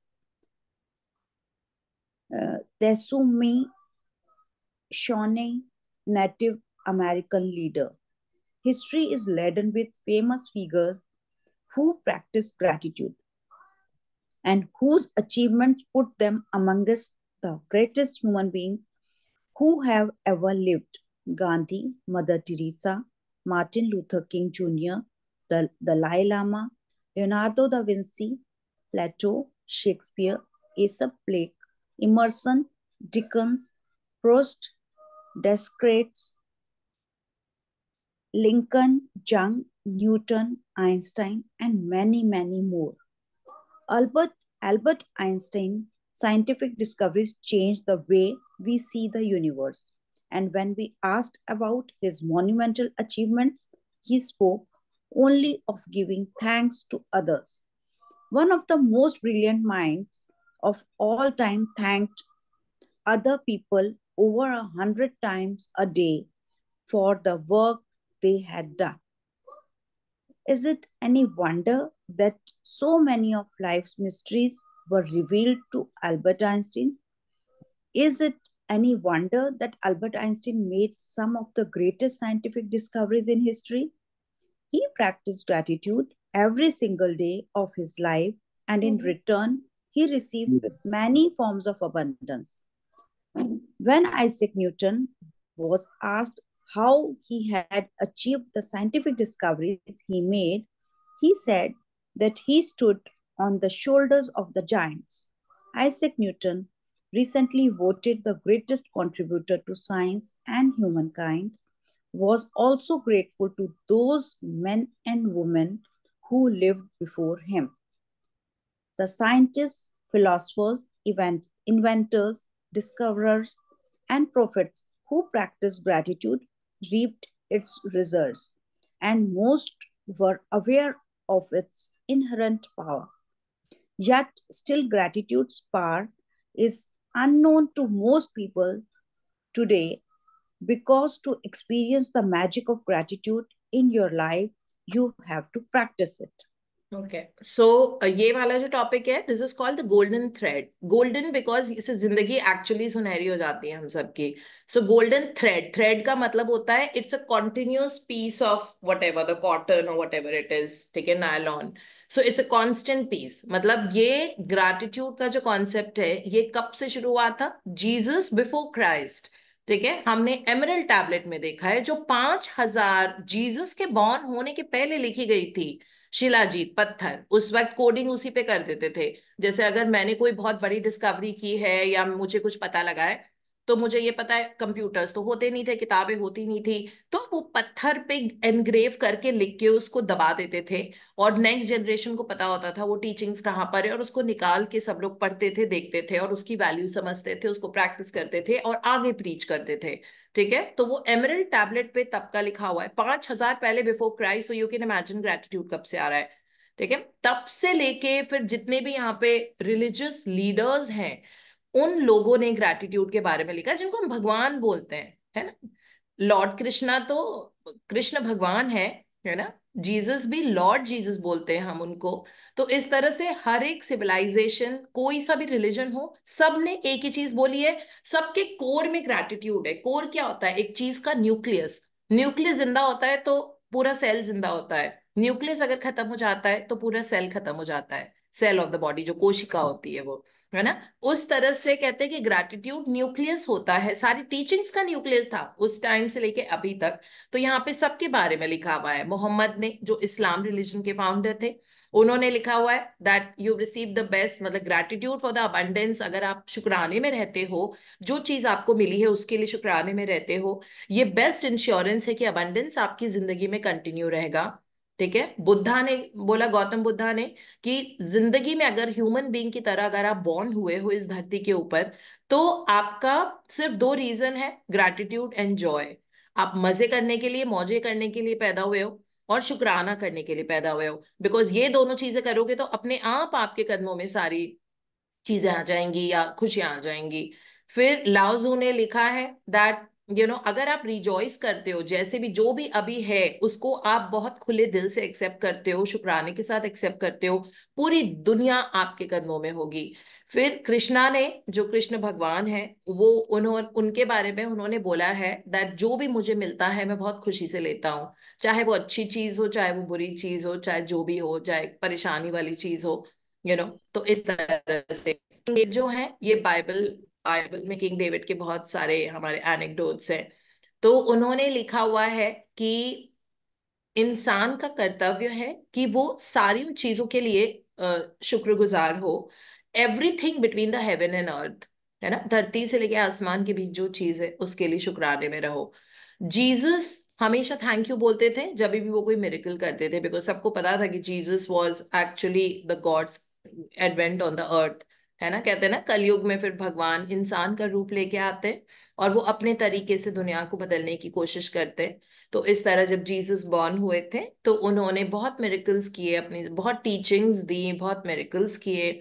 Uh, Desumi Shawnee, Native American leader. History is laden with famous figures who practiced gratitude and whose achievements put them amongst the greatest human beings who have ever lived Gandhi, Mother Teresa, Martin Luther King Jr., the Dalai Lama, Leonardo da Vinci, Plato, Shakespeare, Aesop Blake, Emerson, Dickens, Proust, Descartes, Lincoln, Jung, Newton, Einstein, and many, many more. Albert, Albert Einstein's scientific discoveries changed the way we see the universe. And when we asked about his monumental achievements, he spoke only of giving thanks to others. One of the most brilliant minds of all time thanked other people over a hundred times a day for the work they had done. Is it any wonder that so many of life's mysteries were revealed to Albert Einstein? Is it any wonder that Albert Einstein made some of the greatest scientific discoveries in history? He practiced gratitude every single day of his life, and in mm-hmm. return, he received mm-hmm. many forms of abundance. When Isaac Newton was asked how he had achieved the scientific discoveries he made, he said that he stood on the shoulders of the giants. Isaac Newton recently voted the greatest contributor to science and humankind, was also grateful to those men and women who lived before him. The scientists, philosophers, event, inventors, discoverers, and prophets who practiced gratitude reaped its results, and most were aware of its inherent power. Yet, still, gratitude's power is unknown to most people today because to experience the magic of gratitude in your life, you have to practice it. Okay so uh, ये वाला जो टॉपिक है this is called the golden thread golden because इसे जिंदगी एक्चुअली सुनहरी हो जाती है हम सबकी सो गोल्डन थ्रेड थ्रेड का मतलब होता है it's a continuous piece of whatever the cotton और वट एवर इट इज ठीक है nylon so it's a constant piece मतलब ये ग्रेटिट्यूड का जो कॉन्सेप्ट है ये कब से शुरू हुआ था जीजस बिफोर क्राइस्ट ठीक है हमने एमरल टैबलेट में देखा है जो पांच हजार जीजस के बॉर्न होने के पहले लिखी गई थी शिलाजीत पत्थर उस वक्त कोडिंग उसी पे कर देते थे जैसे अगर मैंने कोई बहुत बड़ी डिस्कवरी की है या मुझे कुछ पता लगा है तो मुझे ये पता है कंप्यूटर्स तो होते नहीं थे किताबें होती नहीं थी तो वो पत्थर पे एनग्रेव करके लिख के उसको दबा देते थे और नेक्स्ट जनरेशन को पता होता था वो टीचिंग्स कहाँ पर है और उसको निकाल के सब लोग पढ़ते थे देखते थे और उसकी वैल्यू समझते थे उसको प्रैक्टिस करते थे और आगे प्रीच करते थे ठीक है तो वो एमरल टैबलेट पे तब का लिखा हुआ है पांच हजार पहले before Christ so you can imagine gratitude कब से आ रहा है ठीक है तब से लेके फिर जितने भी यहाँ पे रिलीजियस लीडर्स हैं उन लोगों ने ग्रेटिट्यूड के बारे में लिखा जिनको हम भगवान बोलते हैं है ना लॉर्ड कृष्णा तो कृष्ण भगवान है है ना जीसस भी लॉर्ड जीसस बोलते हैं हम उनको तो इस तरह से हर एक सिविलाइजेशन कोई सा भी रिलीजन हो सब ने एक ही चीज बोली है सबके कोर में ग्रेटिट्यूड है कोर क्या होता है एक चीज का न्यूक्लियस न्यूक्लियस जिंदा होता है तो पूरा सेल जिंदा होता है न्यूक्लियस अगर खत्म हो जाता है तो पूरा सेल खत्म हो जाता है सेल ऑफ द बॉडी जो कोशिका होती है वो है ना उस तरह से कहते हैं कि ग्रेटिट्यूड न्यूक्लियस होता है सारी टीचिंग्स का न्यूक्लियस था उस टाइम से लेके अभी तक तो यहाँ पे सबके बारे में लिखा हुआ है मोहम्मद ने जो इस्लाम रिलीजन के फाउंडर थे उन्होंने लिखा हुआ है that you receive the best मतलब ग्रेटिट्यूड फॉर द अबंडेंस अगर आप शुक्राने में रहते हो जो चीज आपको मिली है उसके लिए शुक्राने में रहते हो ये बेस्ट इंश्योरेंस है कि अबंडेंस आपकी जिंदगी में कंटिन्यू रहेगा ठीक है बुद्धा ने बोला गौतम बुद्धा ने कि जिंदगी में अगर ह्यूमन बीइंग की तरह अगर आप बॉर्न हुए हो इस धरती के ऊपर तो आपका सिर्फ दो रीजन है ग्रेटिट्यूड एंड जॉय आप मजे करने के लिए मौजे करने के लिए पैदा हुए हो और शुक्राना करने के लिए पैदा हुए हो बिकॉज ये दोनों चीजें करोगे तो अपने आप आपके कदमों में सारी चीजें आ जाएंगी या खुशियां आ जाएंगी फिर लाउजू ने लिखा है that you you know know, अगर आप रिजॉइस करते हो जैसे भी जो भी अभी है उसको आप बहुत खुले दिल से एक्सेप्ट करते हो शुक्राने के साथ एक्सेप्ट करते हो पूरी दुनिया आपके कदमों में होगी फिर कृष्णा ने जो कृष्ण भगवान है वो उन्होंने उनके बारे में उन्होंने बोला है दैट जो भी मुझे मिलता है मैं बहुत खुशी से लेता हूँ चाहे वो अच्छी चीज हो चाहे वो बुरी चीज हो चाहे जो भी हो चाहे परेशानी वाली चीज हो यू you नो know, तो इस तरह से जो है ये बाइबल बाइबल में किंग डेविड के बहुत सारे हमारे एनेक्डोट्स हैं तो उन्होंने लिखा हुआ है कि इंसान का कर्तव्य है कि वो सारी चीजों के लिए शुक्रगुजार हो everything between the heaven and earth है ना धरती से लेके आसमान के बीच जो चीज है उसके लिए शुक्राने में रहो जीसस हमेशा थैंक यू बोलते थे जब भी वो कोई मेरिकल करते थे बिकॉज सबको पता था कि Jesus was actually the God's advent on the earth है ना कहते हैं ना कलयुग में फिर भगवान इंसान का रूप लेके आते हैं और वो अपने तरीके से दुनिया को बदलने की कोशिश करते हैं तो इस तरह जब जीसस बॉर्न हुए थे तो उन्होंने बहुत मेरिकल्स किए अपनी बहुत टीचिंग्स दी बहुत मेरिकल्स किए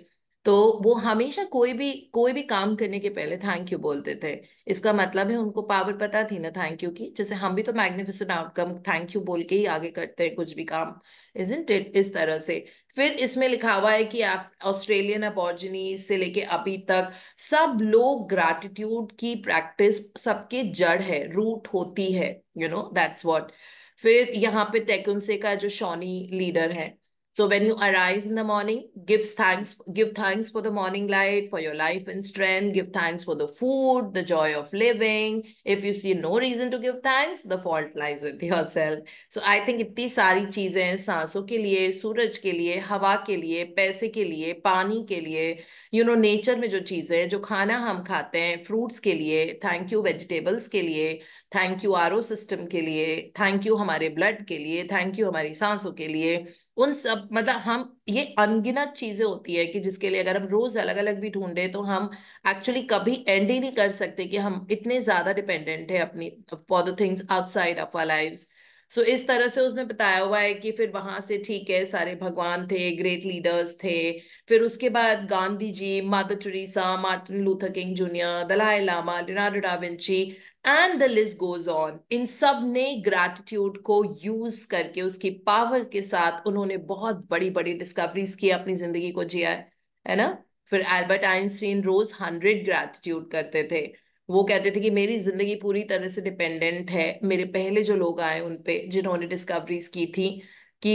तो वो हमेशा कोई भी कोई भी काम करने के पहले थैंक यू बोलते थे इसका मतलब है उनको पावर पता थी ना थैंक यू की जैसे हम भी तो मैग्निफिसेंट आउटकम थैंक यू बोल के ही आगे करते हैं कुछ भी काम इज इन इस तरह से फिर इसमें लिखा हुआ है कि ऑस्ट्रेलियन अपॉर्चुनिटी से लेके अभी तक सब लोग ग्रैटिट्यूड की प्रैक्टिस सबके जड़ है रूट होती है यू नो दैट्स वॉट फिर यहाँ पे टेकुनसे का जो शॉनी लीडर है So when you arise in the morning, give thanks, give thanks for the morning light, for your life and strength, give thanks for the food, the joy of living. If you see no reason to give thanks, the fault lies with yourself. So I think इतनी सारी चीजें हैं सांसों के लिए सूरज के लिए हवा के लिए पैसे के लिए पानी के लिए यू नो नेचर में जो चीजें हैं जो खाना हम खाते हैं फ्रूट्स के लिए थैंक यू वेजिटेबल्स के लिए थैंक यू आर सिस्टम के लिए थैंक यू हमारे ब्लड के लिए थैंक यू हमारी सांसों के लिए उन सब मतलब हम ये अनगिनत चीजें होती है कि जिसके लिए अगर हम रोज अलग अलग भी ढूंढे तो हम एक्चुअली कभी एंड ही नहीं कर सकते कि हम इतने ज्यादा डिपेंडेंट है अपनी for the things outside of our lifes so so, इस तरह से उसमें बताया हुआ है कि फिर वहां से ठीक है सारे भगवान थे ग्रेट लीडर्स थे फिर उसके बाद Gandhi ji Mother Teresa Martin Luther King Junior Dalai Lama Leonardo da Vinci and the list goes on इन सब ने ग्रैटिट्यूड को यूज करके उसकी पावर के साथ उन्होंने बहुत बड़ी बड़ी डिस्कवरीज की अपनी जिंदगी को जिया है है ना फिर एल्बर्ट आइंस्टीन रोज हंड्रेड ग्रैटिट्यूड करते थे वो कहते थे कि मेरी जिंदगी पूरी तरह से डिपेंडेंट है मेरे पहले जो लोग आए उन पे जिन्होंने डिस्कवरीज की थी कि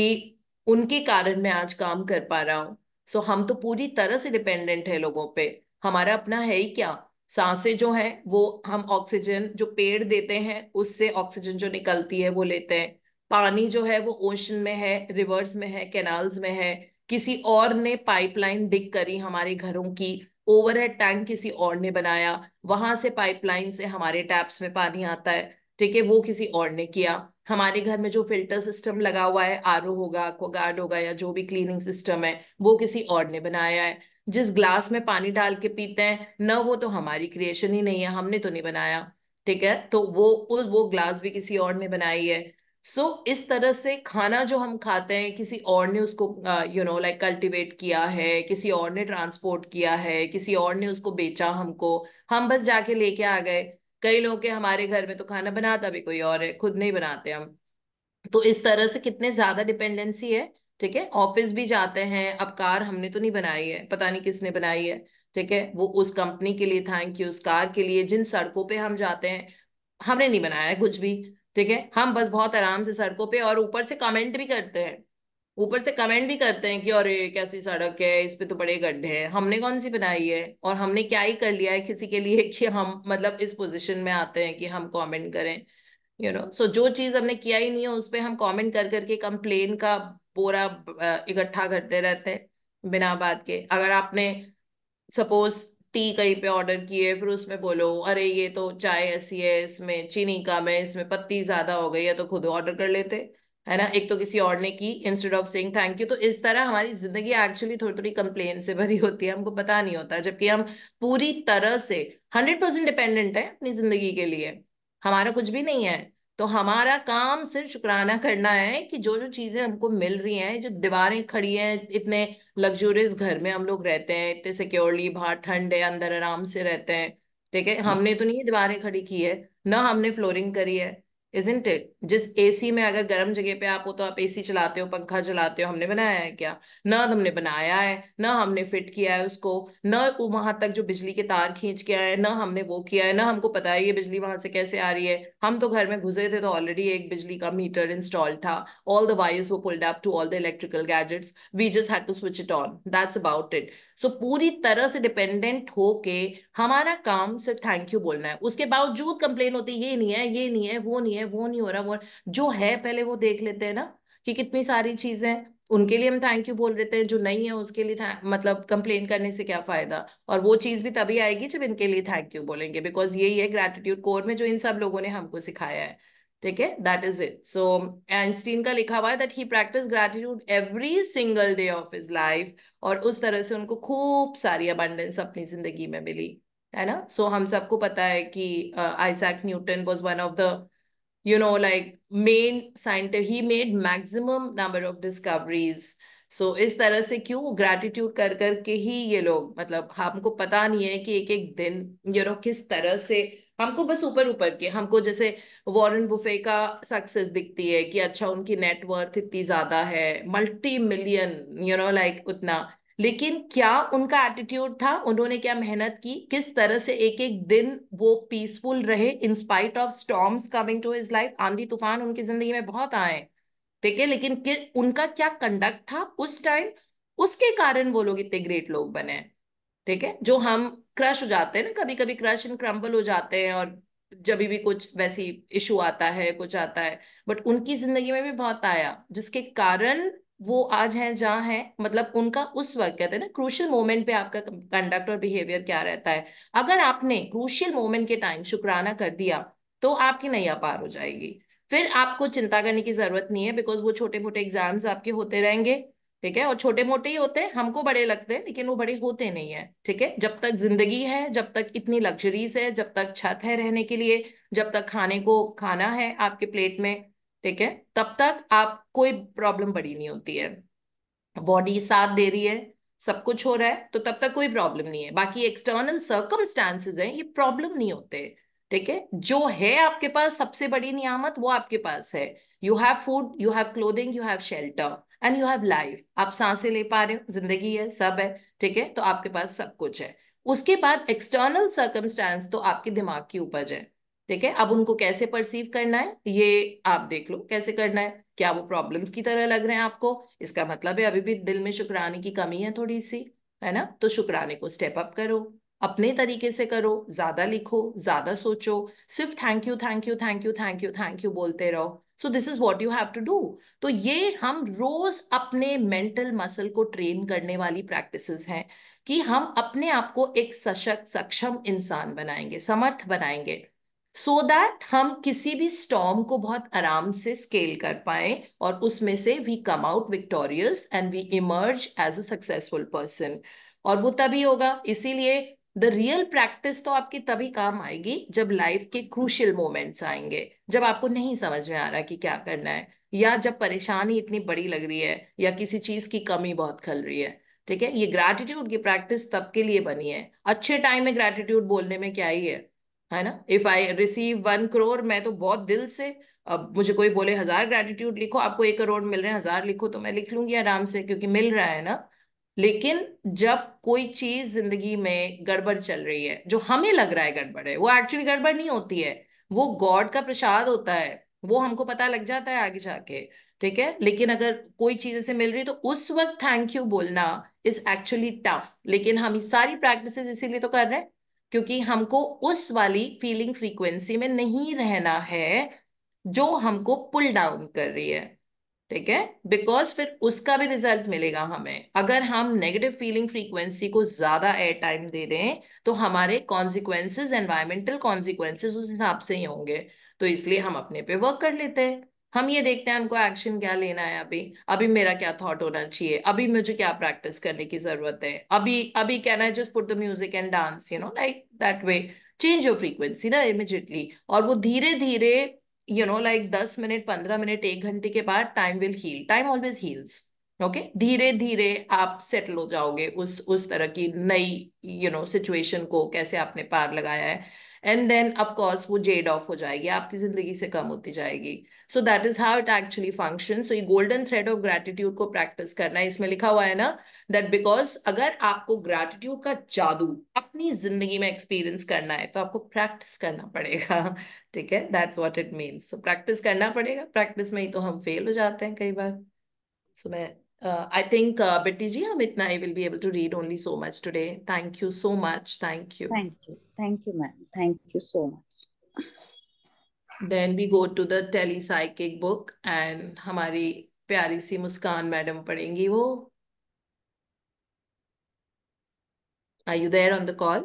उनके कारण मैं आज काम कर पा रहा हूँ सो हम तो पूरी तरह से डिपेंडेंट है लोगों पे हमारा अपना है ही क्या सांसें जो है वो हम ऑक्सीजन जो पेड़ देते हैं उससे ऑक्सीजन जो निकलती है वो लेते हैं पानी जो है वो ओशन में है रिवर्स में है कैनाल्स में है किसी और ने पाइपलाइन डिग करी हमारे घरों की ओवरहेड टैंक किसी और ने बनाया वहां से पाइपलाइन से हमारे टैप्स में पानी आता है ठीक है वो किसी और ने किया हमारे घर में जो फिल्टर सिस्टम लगा हुआ है आर होगा एक्वागार्ड होगा या जो भी क्लीनिंग सिस्टम है वो किसी और ने बनाया है जिस ग्लास में पानी डाल के पीते हैं ना वो तो हमारी क्रिएशन ही नहीं है हमने तो नहीं बनाया ठीक है तो वो उस वो ग्लास भी किसी और ने बनाई है सो so, इस तरह से खाना जो हम खाते हैं किसी और ने उसको यू नो लाइक कल्टीवेट किया है किसी और ने ट्रांसपोर्ट किया है किसी और ने उसको बेचा हमको हम बस जाके लेके आ गए कई लोग के हमारे घर में तो खाना बनाता भी कोई और है खुद नहीं बनाते हम तो इस तरह से कितने ज्यादा डिपेंडेंसी है ठीक है ऑफिस भी जाते हैं अब कार हमने तो नहीं बनाई है पता नहीं किसने बनाई है ठीक है वो उस कंपनी के लिए थैंक यू उस कार के लिए जिन सड़कों पे हम जाते हैं हमने नहीं बनाया है कुछ भी ठीक है हम बस बहुत आराम से सड़कों पे और ऊपर से कमेंट भी करते हैं ऊपर से कमेंट भी करते हैं कि अरे कैसी सड़क है इस पे तो बड़े गड्ढे हैं हमने कौन सी बनाई है और हमने क्या ही कर लिया है किसी के लिए कि हम मतलब इस पोजीशन में आते हैं कि हम कमेंट करें यू नो सो जो चीज हमने किया ही नहीं है उस पर हम कमेंट कर करके कंप्लेन का बोरा इकट्ठा करते रहते हैं बिना बात के अगर आपने सपोज टी कहीं पे ऑर्डर किए फिर उसमें बोलो अरे ये तो चाय ऐसी है इसमें चीनी कम है इसमें पत्ती ज्यादा हो गई है तो खुद ऑर्डर कर लेते है ना एक तो किसी और ने की instead of saying thank you तो इस तरह हमारी जिंदगी एक्चुअली थोड़ी थोड़ी कंप्लेन से भरी होती है हमको पता नहीं होता जबकि हम पूरी तरह से हंड्रेड परसेंट डिपेंडेंट है अपनी जिंदगी के लिए हमारा कुछ भी नहीं है तो हमारा काम सिर्फ शुक्राना करना है कि जो जो चीजें हमको मिल रही हैं जो दीवारें खड़ी हैं इतने लग्जोरियस घर में हम लोग रहते हैं इतने सिक्योरली बाहर ठंड है अंदर आराम से रहते हैं ठीक है हाँ। हमने तो नहीं दीवारें खड़ी की है ना हमने फ्लोरिंग करी है इजेंट इट जिस एसी में अगर गर्म जगह पे आप हो तो आप एसी चलाते हो पंखा चलाते हो हमने बनाया है क्या ना हमने बनाया है ना हमने फिट किया है उसको ना वहां तक जो बिजली के तार खींच के आए ना हमने वो किया है ना हमको पता है ये बिजली वहां से कैसे आ रही है हम तो घर में घुसे थे तो ऑलरेडी एक बिजली का मीटर इंस्टॉल था ऑल द वायर्स वो pulled up to all the electrical gadgets we just had to switch it on that's about it so so, पूरी तरह से डिपेंडेंट होके हमारा काम सिर्फ थैंक यू बोलना है उसके बावजूद कंप्लेन होती है ये नहीं है ये नहीं है वो नहीं है वो नहीं हो रहा वो जो है पहले वो देख लेते हैं ना कि कितनी सारी चीजें उनके लिए हम थैंक यू बोल रहे हैं जो नहीं है उसके लिए मतलब कंप्लेन करने से क्या फायदा और वो चीज भी तभी आएगी जब इनके लिए थैंक यू बोलेंगे बिकॉज यही है ग्रेटिट्यूड कोर में जो इन सब लोगों ने हमको सिखाया है ठीक है that is it so Einstein का लिखा हुआ है that he practice gratitude every single day of his life और उस तरह से उनको खूब सारी अबंडेंस अपनी जिंदगी में मिली है ना सो so, हम सबको पता है कि Isaac Newton was one of the you know like main scientist he made maximum number of discoveries so so, इस तरह से क्यों ग्रेटिट्यूड कर कर के ही ये लोग मतलब हमको हाँ पता नहीं है कि एक एक दिन यू you नो किस तरह से हमको बस ऊपर ऊपर के हमको जैसे वॉरेन बुफे का सक्सेस दिखती है कि अच्छा उनकी नेटवर्थ इतनी ज्यादा है multi million you know like उतना लेकिन क्या उनका एटीट्यूड था उन्होंने क्या मेहनत की किस तरह से एक एक दिन वो पीसफुल रहे in spite of storms coming to his life आंधी तूफान उनकी जिंदगी में बहुत आए ठीक है लेकिन कि, उनका क्या कंडक्ट था उस टाइम उसके कारण वो लोग इतने ग्रेट लोग बने ठीक है जो हम क्रश हो जाते हैं ना कभी कभी क्रश एंड क्रम्बल हो जाते हैं और जब भी कुछ वैसी इशू आता है कुछ आता है बट उनकी जिंदगी में भी बहुत आया जिसके कारण वो आज हैं जहाँ हैं मतलब उनका उस वक्त कहते हैं ना क्रूशियल मोमेंट पे आपका कंडक्ट और बिहेवियर क्या रहता है अगर आपने क्रूशियल मोमेंट के टाइम शुक्राना कर दिया तो आपकी नैया पार हो जाएगी फिर आपको चिंता करने की जरूरत नहीं है बिकॉज वो छोटे मोटे एग्जाम्स आपके होते रहेंगे ठीक है और छोटे मोटे ही होते हैं हमको बड़े लगते हैं लेकिन वो बड़े होते नहीं है ठीक है जब तक जिंदगी है जब तक इतनी लग्जरीज है जब तक छत है रहने के लिए जब तक खाने को खाना है आपके प्लेट में ठीक है तब तक आप कोई प्रॉब्लम बड़ी नहीं होती है बॉडी साथ दे रही है सब कुछ हो रहा है तो तब तक कोई प्रॉब्लम नहीं है बाकी एक्सटर्नल सर्कमस्टांसेस हैं ये प्रॉब्लम नहीं होते ठीक है जो है आपके पास सबसे बड़ी नियामत वो आपके पास है you have food you have clothing you have shelter and you have life आप सांसे ले पा रहे हो जिंदगी है सब है ठीक है तो आपके पास सब कुछ है उसके बाद एक्सटर्नल सर्कमस्टांस तो आपके दिमाग की उपज है ठीक है अब उनको कैसे परसीव करना है ये आप देख लो कैसे करना है क्या वो प्रॉब्लम्स की तरह लग रहे हैं आपको इसका मतलब है अभी भी दिल में शुक्राने की कमी है थोड़ी सी है ना तो शुक्राने को स्टेप अप करो अपने तरीके से करो ज्यादा लिखो ज्यादा सोचो सिर्फ thank you thank you thank you thank you thank you बोलते रहो so this is what you have to do तो ये हम रोज अपने मेंटल मसल को ट्रेन करने वाली प्रैक्टिस हैं कि हम अपने आप को एक सशक्त सक्षम इंसान बनाएंगे समर्थ बनाएंगे सो so दैट हम किसी भी स्टॉम को बहुत आराम से स्केल कर पाए और उसमें से we come out victorious and we emerge as a successful person और वो तभी होगा इसीलिए द रियल प्रैक्टिस तो आपकी तभी काम आएगी जब लाइफ के क्रूशियल मोमेंट्स आएंगे जब आपको नहीं समझ में आ रहा कि क्या करना है या जब परेशानी इतनी बड़ी लग रही है या किसी चीज की कमी बहुत खल रही है ठीक है ये ग्रेटिट्यूड की प्रैक्टिस तब के लिए बनी है अच्छे टाइम में ग्रेटिट्यूड बोलने में क्या ही है है ना if I receive one crore मैं तो बहुत दिल से अब मुझे कोई बोले हजार ग्रेटिट्यूड लिखो आपको एक करोड़ मिल रहे हैं हजार लिखो तो मैं लिख लूंगी आराम से क्योंकि मिल रहा है ना लेकिन जब कोई चीज जिंदगी में गड़बड़ चल रही है जो हमें लग रहा है गड़बड़ है वो एक्चुअली गड़बड़ नहीं होती है वो गॉड का प्रसाद होता है वो हमको पता लग जाता है आगे जाके ठीक है लेकिन अगर कोई चीज ऐसे मिल रही है तो उस वक्त थैंक यू बोलना इज एक्चुअली टफ लेकिन हम सारी प्रैक्टिस इसीलिए तो कर रहे हैं क्योंकि हमको उस वाली फीलिंग फ्रीक्वेंसी में नहीं रहना है जो हमको पुल डाउन कर रही है ठीक है बिकॉज फिर उसका भी रिजल्ट मिलेगा हमें अगर हम नेगेटिव फीलिंग फ्रीक्वेंसी को ज्यादा एयर टाइम दे दें तो हमारे कॉन्सिक्वेंसेज एनवायरमेंटल कॉन्सिक्वेंसेज उस हिसाब से ही होंगे तो इसलिए हम अपने पे वर्क कर लेते हैं हम ये देखते हैं हमको एक्शन क्या लेना है अभी अभी मेरा क्या थॉट होना चाहिए अभी मुझे क्या प्रैक्टिस करने की जरूरत है अभी अभी can I just put the music and dance you know like that way change your frequency ना इमिजिएटली और वो धीरे धीरे यू नो लाइक दस मिनट पंद्रह मिनट एक घंटे के बाद time will heal time always heals okay धीरे धीरे आप सेटल हो जाओगे उस उस तरह की नई यू नो सिचुएशन को कैसे आपने पार लगाया है एंड देन ऑफ कोर्स वो जेड ऑफ हो जाएगी आपकी जिंदगी से कम होती जाएगी so that is how it actually function सो ये गोल्डन थ्रेड ऑफ ग्रेटिट्यूड को प्रैक्टिस करना है इसमें लिखा हुआ है ना दैट बिकॉज अगर आपको ग्रेटिट्यूड का जादू अपनी जिंदगी में एक्सपीरियंस करना है तो आपको प्रैक्टिस करना पड़ेगा ठीक है that's what it means practice करना पड़ेगा प्रैक्टिस में ही तो हम फेल हो जाते हैं कई बार सो मैं आई थिंक बेटी जी हम इतना I will be able to read only so much today thank you so much thank you thank you thank you ma'am thank you so much then we go to the tele psychic book and हमारी प्यारी सी मुस्कान मैडम पढ़ेंगी वो Are you there on the call?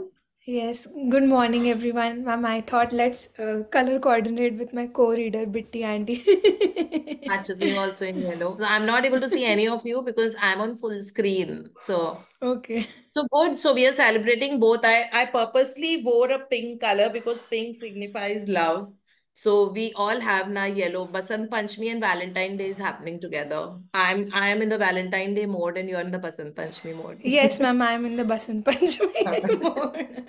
Yes, good morning everyone. Ma'am, I thought let's uh, color coordinate with my co-reader Bitti Auntie. Matches me also in yellow. I'm not able to see any of you because I'm on full screen. So okay. So good. So we are celebrating both. I, I purposely wore a pink color because pink signifies love. So we all have na yellow. Basant Panchmi and Valentine Day is happening together. I'm I am in the Valentine Day mode and you're in the Basant Panchmi mode. Yes, ma'am, I am in the Basant Panchmi mode.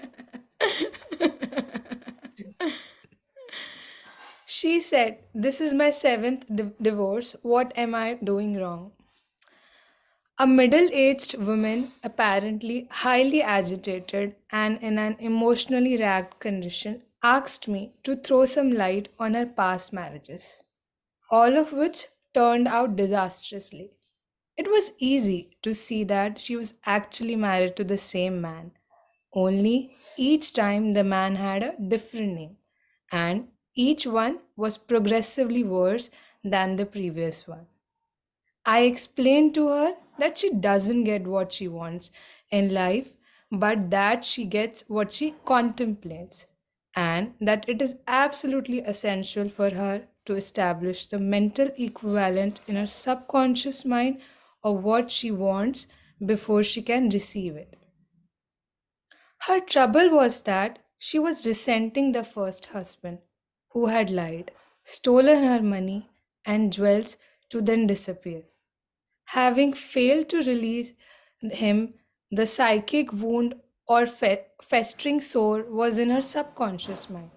she said, This is my seventh di- divorce. What am I doing wrong? A middle aged woman, apparently highly agitated and in an emotionally ragged condition, asked me to throw some light on her past marriages, all of which turned out disastrously. It was easy to see that she was actually married to the same man, only each time the man had a different name, and each one was progressively worse than the previous one. I explained to her that she doesn't get what she wants in life, but that she gets what she contemplates and that it is absolutely essential for her to establish the mental equivalent in her subconscious mind of what she wants before she can receive it. Her trouble was that she was resenting the first husband, who had lied, stolen her money, and jewels to then disappear. Having failed to release him, the psychic wound or fe- festering sore was in her subconscious mind,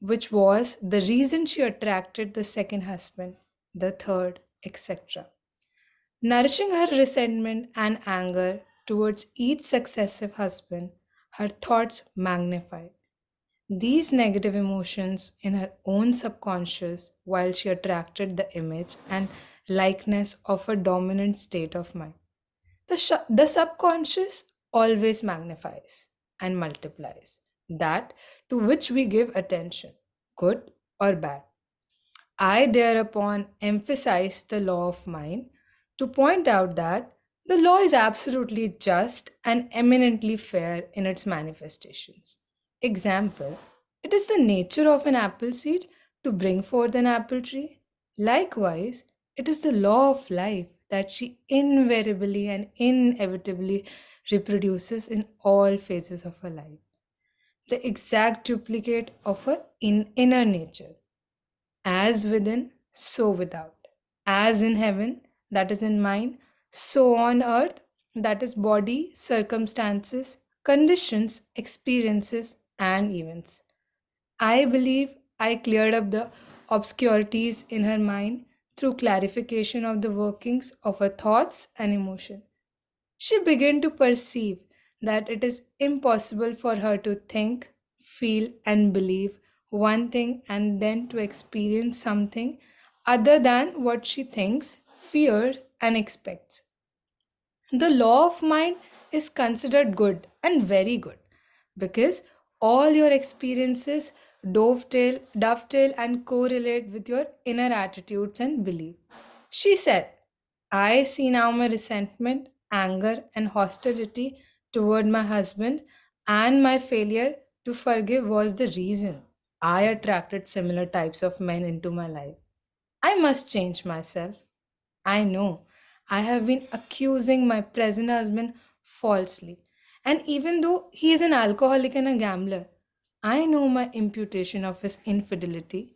which was the reason she attracted the second husband, the third, etc. Nourishing her resentment and anger towards each successive husband, her thoughts magnified. These negative emotions in her own subconscious while she attracted the image and likeness of a dominant state of mind. The, sh- the subconscious always magnifies and multiplies that to which we give attention, good or bad. I thereupon emphasize the law of mind to point out that the law is absolutely just and eminently fair in its manifestations. Example, it is the nature of an apple seed to bring forth an apple tree. Likewise, it is the law of life that she invariably and inevitably reproduces in all phases of her life. The exact duplicate of her in inner nature, as within, so without, as in heaven, that is in mind, so on earth, that is body, circumstances, conditions, experiences, and events. I believe I cleared up the obscurities in her mind through clarification of the workings of her thoughts and emotion. She began to perceive that it is impossible for her to think, feel, and believe one thing and then to experience something other than what she thinks, fears, and expects. The law of mind is considered good and very good because all your experiences dovetail, dovetail and correlate with your inner attitudes and belief. She said, I see now my resentment, anger, and hostility toward my husband and my failure to forgive was the reason I attracted similar types of men into my life. I must change myself. I know I have been accusing my present husband falsely. And even though he is an alcoholic and a gambler, I know my imputation of his infidelity,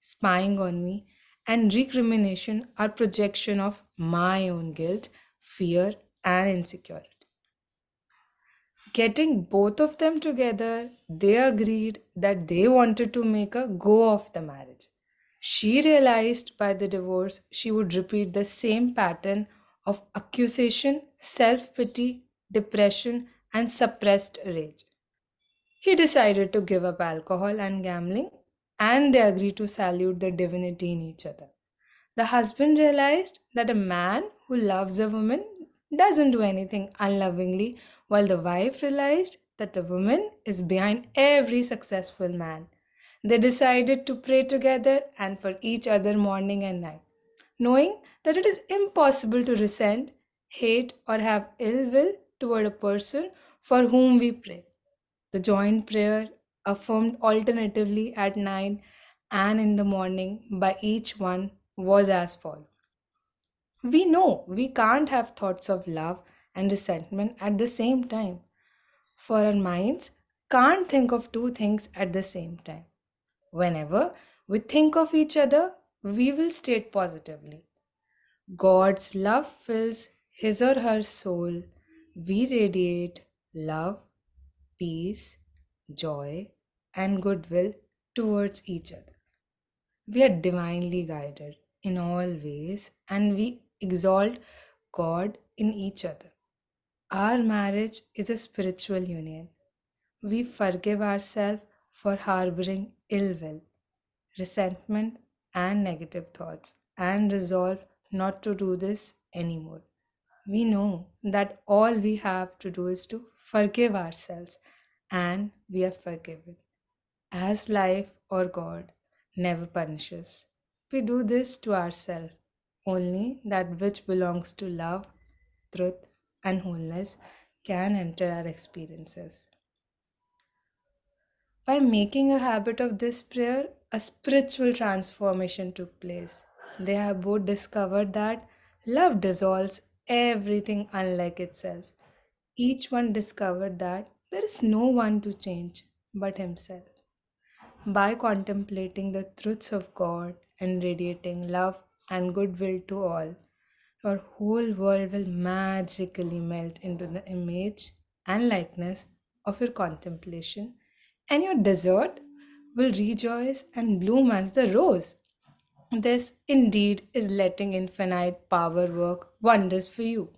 spying on me, and recrimination are projection of my own guilt, fear, and insecurity. Getting both of them together, they agreed that they wanted to make a go of the marriage. She realized by the divorce she would repeat the same pattern of accusation, self pity, depression, and suppressed rage. He decided to give up alcohol and gambling, and they agreed to salute the divinity in each other. The husband realized that a man who loves a woman doesn't do anything unlovingly, while the wife realized that a woman is behind every successful man. They decided to pray together and for each other morning and night, knowing that it is impossible to resent, hate, or have ill will toward a person for whom we pray the joint prayer affirmed alternatively at night and in the morning by each one was as follows we know we can't have thoughts of love and resentment at the same time for our minds can't think of two things at the same time whenever we think of each other we will state positively god's love fills his or her soul we radiate love peace, joy, and goodwill towards each other. We are divinely guided in all ways and we exalt God in each other. Our marriage is a spiritual union. We forgive ourselves for harboring ill will, resentment, and negative thoughts and resolve not to do this anymore. We know that all we have to do is to forgive ourselves, and we are forgiven, as life or God never punishes. We do this to ourselves, only that which belongs to love, truth, and wholeness can enter our experiences. By making a habit of this prayer, a spiritual transformation took place. They have both discovered that love dissolves everything unlike itself each one discovered that there is no one to change but himself. By contemplating the truths of God and radiating love and goodwill to all, your whole world will magically melt into the image and likeness of your contemplation, and your desert will rejoice and bloom as the rose. This indeed is letting infinite power work wonders for you.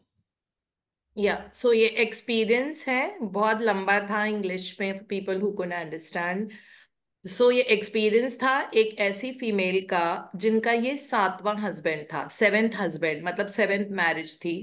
या सो ये एक्सपीरियंस है बहुत लंबा था इंग्लिश में people who can understand so ये एक्सपीरियंस था एक ऐसी फीमेल का जिनका ये सातवां हस्बैंड था सेवेंथ हस्बैंड मतलब सेवेंथ मैरिज थी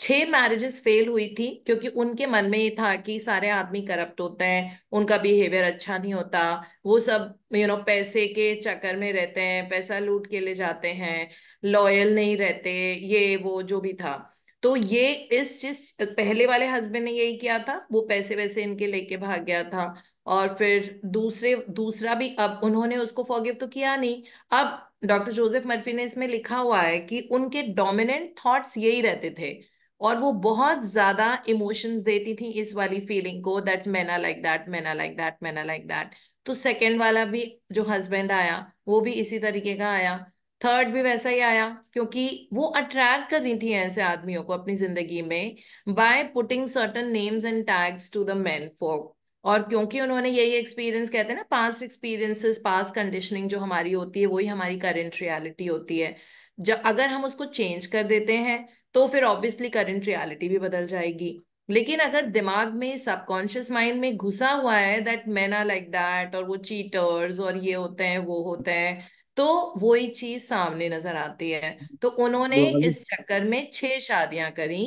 छह मैरिजेस फेल हुई थी क्योंकि उनके मन में ये था कि सारे आदमी करप्ट होते हैं उनका बिहेवियर अच्छा नहीं होता वो सब यू you नो know, पैसे के चक्कर में रहते हैं पैसा लूट के ले जाते हैं लॉयल नहीं रहते ये वो जो भी था तो ये इस जिस पहले वाले हस्बैंड ने यही किया था वो पैसे वैसे इनके लेके भाग गया था और फिर दूसरे दूसरा भी अब उन्होंने उसको फॉगिव तो किया नहीं अब डॉक्टर जोसेफ मर्फी ने इसमें लिखा हुआ है कि उनके डोमिनेंट थॉट्स यही रहते थे और वो बहुत ज्यादा इमोशंस देती थी इस वाली फीलिंग को that men are like that men are like that men are like that तो सेकेंड वाला भी जो हस्बैंड आया वो भी इसी तरीके का आया थर्ड भी वैसा ही आया क्योंकि वो अट्रैक्ट कर रही थी ऐसे आदमियों को अपनी जिंदगी में by putting certain names and tags to the men for और क्योंकि उन्होंने यही एक्सपीरियंस कहते हैं ना पास्ट एक्सपीरियंसेस पास्ट कंडीशनिंग जो हमारी होती है वही हमारी करंट रियलिटी होती है जब अगर हम उसको चेंज कर देते हैं तो फिर ऑब्वियसली करंट रियलिटी भी बदल जाएगी लेकिन अगर दिमाग में सबकॉन्शियस माइंड में घुसा हुआ है that man are like that और वो चीटर्स और ये होते हैं वो होते हैं तो वही चीज सामने नजर आती है तो उन्होंने तो इस चक्कर में छह शादियां करी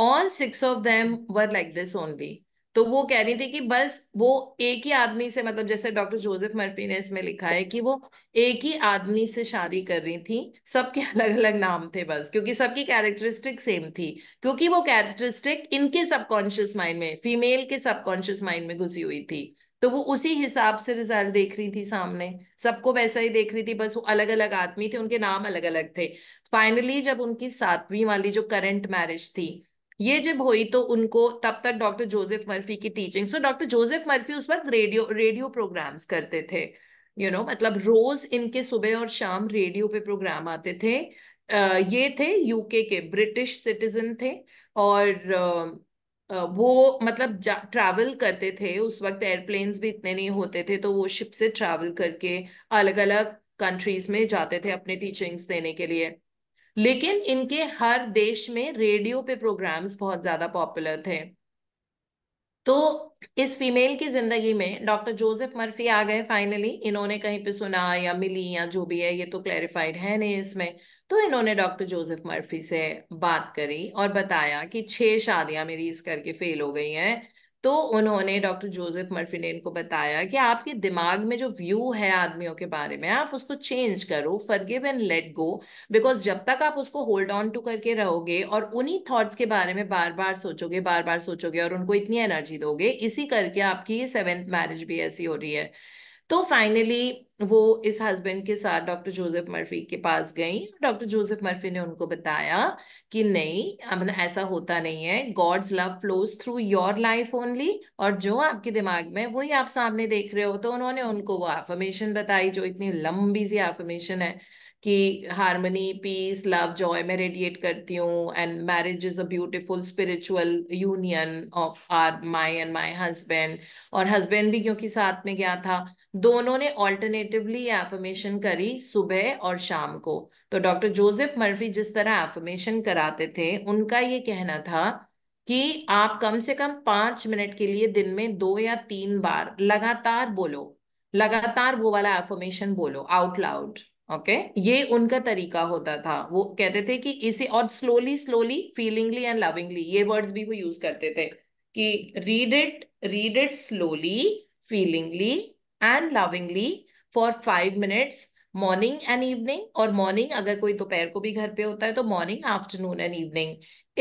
all six of them were like this only तो वो कह रही थी कि बस वो एक ही आदमी से मतलब जैसे डॉक्टर जोसेफ मर्फी ने इसमें लिखा है कि वो एक ही आदमी से शादी कर रही थी सबके अलग अलग नाम थे बस क्योंकि सबकी कैरेक्टरिस्टिक सेम थी क्योंकि वो कैरेक्टरिस्टिक इनके सबकॉन्शियस माइंड में फीमेल के सबकॉन्शियस माइंड में घुसी हुई थी तो वो उसी हिसाब से रिजल्ट देख रही थी सामने सबको वैसा ही देख रही थी बस वो अलग अलग आदमी थे उनके नाम अलग अलग थे फाइनली जब उनकी सातवीं वाली जो करंट मैरिज थी ये जब हुई तो उनको तब तक डॉक्टर जोसेफ मर्फी की teaching so doctor Joseph Murphy उस वक्त रेडियो रेडियो प्रोग्राम्स करते थे यू you नो know, मतलब रोज इनके सुबह और शाम रेडियो पे प्रोग्राम आते थे आ, ये थे यूके के ब्रिटिश सिटीजन थे और वो मतलब ट्रैवल करते थे उस वक्त एयरप्लेन्स भी इतने नहीं होते थे तो वो शिप से ट्रैवल करके अलग अलग कंट्रीज में जाते थे अपने टीचिंग्स देने के लिए लेकिन इनके हर देश में रेडियो पे प्रोग्राम्स बहुत ज्यादा पॉपुलर थे तो इस फीमेल की जिंदगी में डॉक्टर जोसेफ मर्फी आ गए फाइनली इन्होंने कहीं पे सुना या मिली या जो भी है ये तो क्लैरिफाइड है नहीं इसमें तो इन्होंने डॉक्टर जोसेफ मर्फी से बात करी और बताया कि छह शादियां मेरी इस करके फेल हो गई हैं तो उन्होंने डॉक्टर जोसेफ मर्फी ने इनको बताया कि आपके दिमाग में जो व्यू है आदमियों के बारे में आप उसको चेंज करो forgive and let go because जब तक आप उसको होल्ड ऑन टू करके रहोगे और उन्हीं थॉट्स के बारे में बार बार सोचोगे बार बार सोचोगे और उनको इतनी एनर्जी दोगे इसी करके आपकी सेवेंथ मैरिज भी ऐसी हो रही है तो फाइनली वो इस हस्बैंड के साथ डॉक्टर जोसेफ मर्फी के पास गई डॉक्टर जोसेफ मर्फी ने उनको बताया कि नहीं अमन ऐसा होता नहीं है God's love flows through your life only और जो आपके दिमाग में वही आप सामने देख रहे हो तो उन्होंने उनको वो एफर्मेशन बताई जो इतनी लंबी सी एफर्मेशन है कि हारमोनी पीस लव जॉय में रेडिएट करती हूँ and marriage is a beautiful spiritual union of our my and my husband और हस्बैंड भी क्योंकि साथ में गया था दोनों ने ऑल्टरनेटिवली एफर्मेशन करी सुबह और शाम को तो डॉक्टर जोसेफ मर्फी जिस तरह एफर्मेशन कराते थे उनका ये कहना था कि आप कम से कम पांच मिनट के लिए दिन में दो या तीन बार लगातार बोलो लगातार वो वाला एफर्मेशन बोलो आउट लाउड ओके ये उनका तरीका होता था वो कहते थे कि इसी और slowly slowly feelingly and lovingly ये वर्ड्स भी वो यूज करते थे कि read it read it slowly feelingly and lovingly for five minutes morning and evening और मॉर्निंग अगर कोई दोपहर को भी घर पे होता है तो मॉर्निंग आफ्टरनून एंड इवनिंग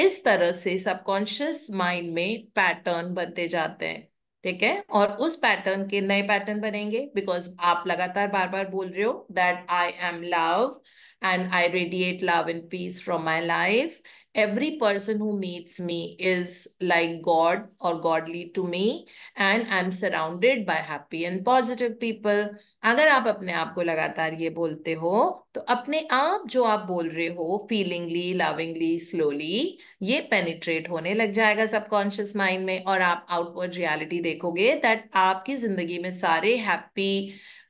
इस तरह से सबकॉन्शियस माइंड में पैटर्न बनते जाते हैं ठीक है और उस पैटर्न के नए पैटर्न बनेंगे बिकॉज आप लगातार बार बार बोल रहे हो that I am love and I radiate love and peace from my life every person who meets me is like God or godly to me and I'm surrounded by happy and positive people. अगर आप अपने आप को लगातार ये बोलते हो तो अपने आप जो आप बोल रहे हो फीलिंगली लविंगली स्लोली ये पेनिट्रेट होने लग जाएगा सबकॉन्शियस माइंड में और आप आउटवर्ड रियलिटी देखोगे दैट आपकी जिंदगी में सारे happy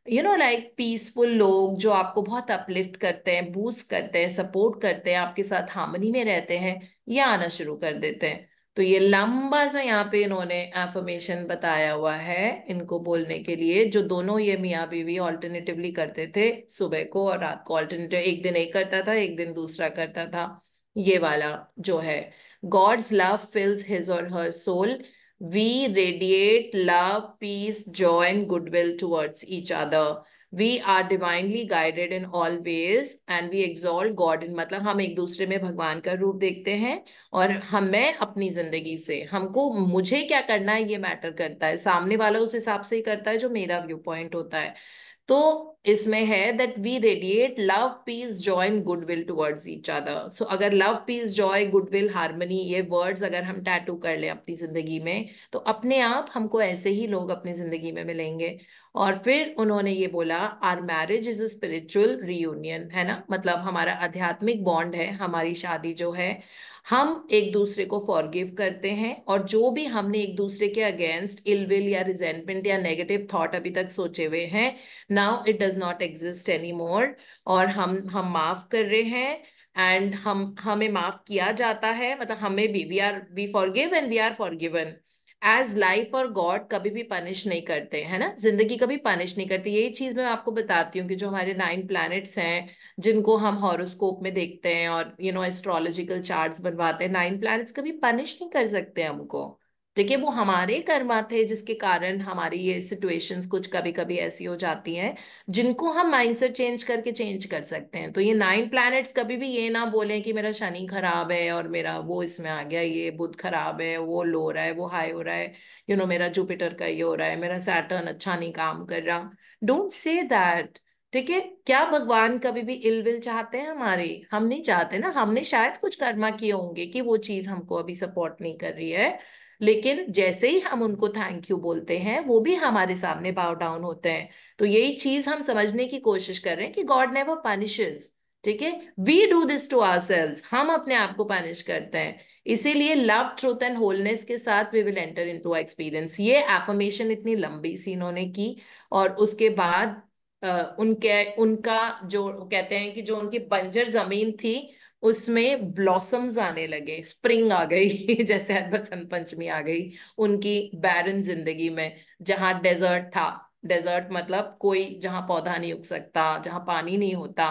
you know like peaceful लोग जो आपको बहुत अपलिफ्ट करते हैं बूस्ट करते हैं सपोर्ट करते हैं आपके साथ हामनी में रहते हैं ये आना शुरू कर देते हैं तो ये लंबा सा यहाँ पे इन्होंने एफर्मेशन बताया हुआ है इनको बोलने के लिए जो दोनों ये मियाँ बीवी ऑल्टरनेटिवली करते थे सुबह को और रात को ऑल्टरनेटिव एक दिन एक करता था एक दिन दूसरा करता था ये वाला जो है गॉड्स लव फिल्स हिज और हर soul We radiate love, peace, joy, and goodwill towards each other. We are divinely guided in all ways and we exalt God in मतलब हम एक दूसरे में भगवान का रूप देखते हैं और हमें अपनी जिंदगी से हमको मुझे क्या करना है ये मैटर करता है सामने वाला उस हिसाब से ही करता है जो मेरा व्यू पॉइंट होता है तो इसमें है that we radiate love peace joy and goodwill towards each other so अगर love peace joy goodwill harmony ये वर्ड्स अगर हम टैटू कर लें अपनी जिंदगी में तो अपने आप हमको ऐसे ही लोग अपनी जिंदगी में मिलेंगे और फिर उन्होंने ये बोला our marriage is a spiritual reunion है ना मतलब हमारा आध्यात्मिक बॉन्ड है हमारी शादी जो है हम एक दूसरे को फॉरगिव करते हैं और जो भी हमने एक दूसरे के अगेंस्ट इलविल या रिजेंटमेंट या नेगेटिव थॉट अभी तक सोचे हुए हैं now it does not exist any more और हम हम माफ कर रहे हैं एंड हम हमें माफ किया जाता है मतलब हमें भी we are we forgive and we are forgiven as life और गॉड कभी भी पनिश नहीं करते है ना जिंदगी कभी पनिश नहीं करती यही चीज मैं आपको बताती हूँ कि जो हमारे नाइन प्लैनेट्स हैं जिनको हम हॉरोस्कोप में देखते हैं और यू नो एस्ट्रोलॉजिकल चार्ट्स बनवाते हैं नाइन प्लैनेट्स कभी पनिश नहीं कर सकते हमको देखिए वो हमारे कर्मा थे जिसके कारण हमारी ये सिचुएशंस कुछ कभी कभी ऐसी हो जाती हैं जिनको हम माइंडसेट चेंज करके चेंज कर सकते हैं तो ये नाइन प्लैनेट्स कभी भी ये ना बोले कि मेरा शनि खराब है और मेरा वो इसमें आ गया ये बुध खराब है वो लो हो रहा है वो हाई हो रहा है यू you नो know, मेरा जुपिटर का ये हो रहा है मेरा सैटर्न अच्छा नहीं काम कर रहा डोंट से दैट ठीक है क्या भगवान कभी भी इल विल चाहते हैं हमारे हम नहीं चाहते ना हमने शायद कुछ कर्मा किए होंगे कि वो चीज हमको अभी सपोर्ट नहीं कर रही है लेकिन जैसे ही हम उनको थैंक यू बोलते हैं वो भी हमारे सामने बाव डाउन होते हैं तो यही चीज हम समझने की कोशिश कर रहे हैं कि गॉड नेवर पनिशेज ठीक है we do this to our हम अपने आप को पनिश करते हैं इसीलिए लव ट्रूथ एंड होलनेस के साथ we will enter in to experience ये एफर्मेशन इतनी लंबी सी इन्होंने की और उसके बाद उनके उनका जो कहते हैं कि जो उनकी बंजर जमीन थी उसमें ब्लॉसम्स आने लगे स्प्रिंग आ गई जैसे बसंत पंचमी आ गई उनकी बैरन जिंदगी में जहां डेजर्ट था डेजर्ट मतलब कोई जहां पौधा नहीं उग सकता जहां पानी नहीं होता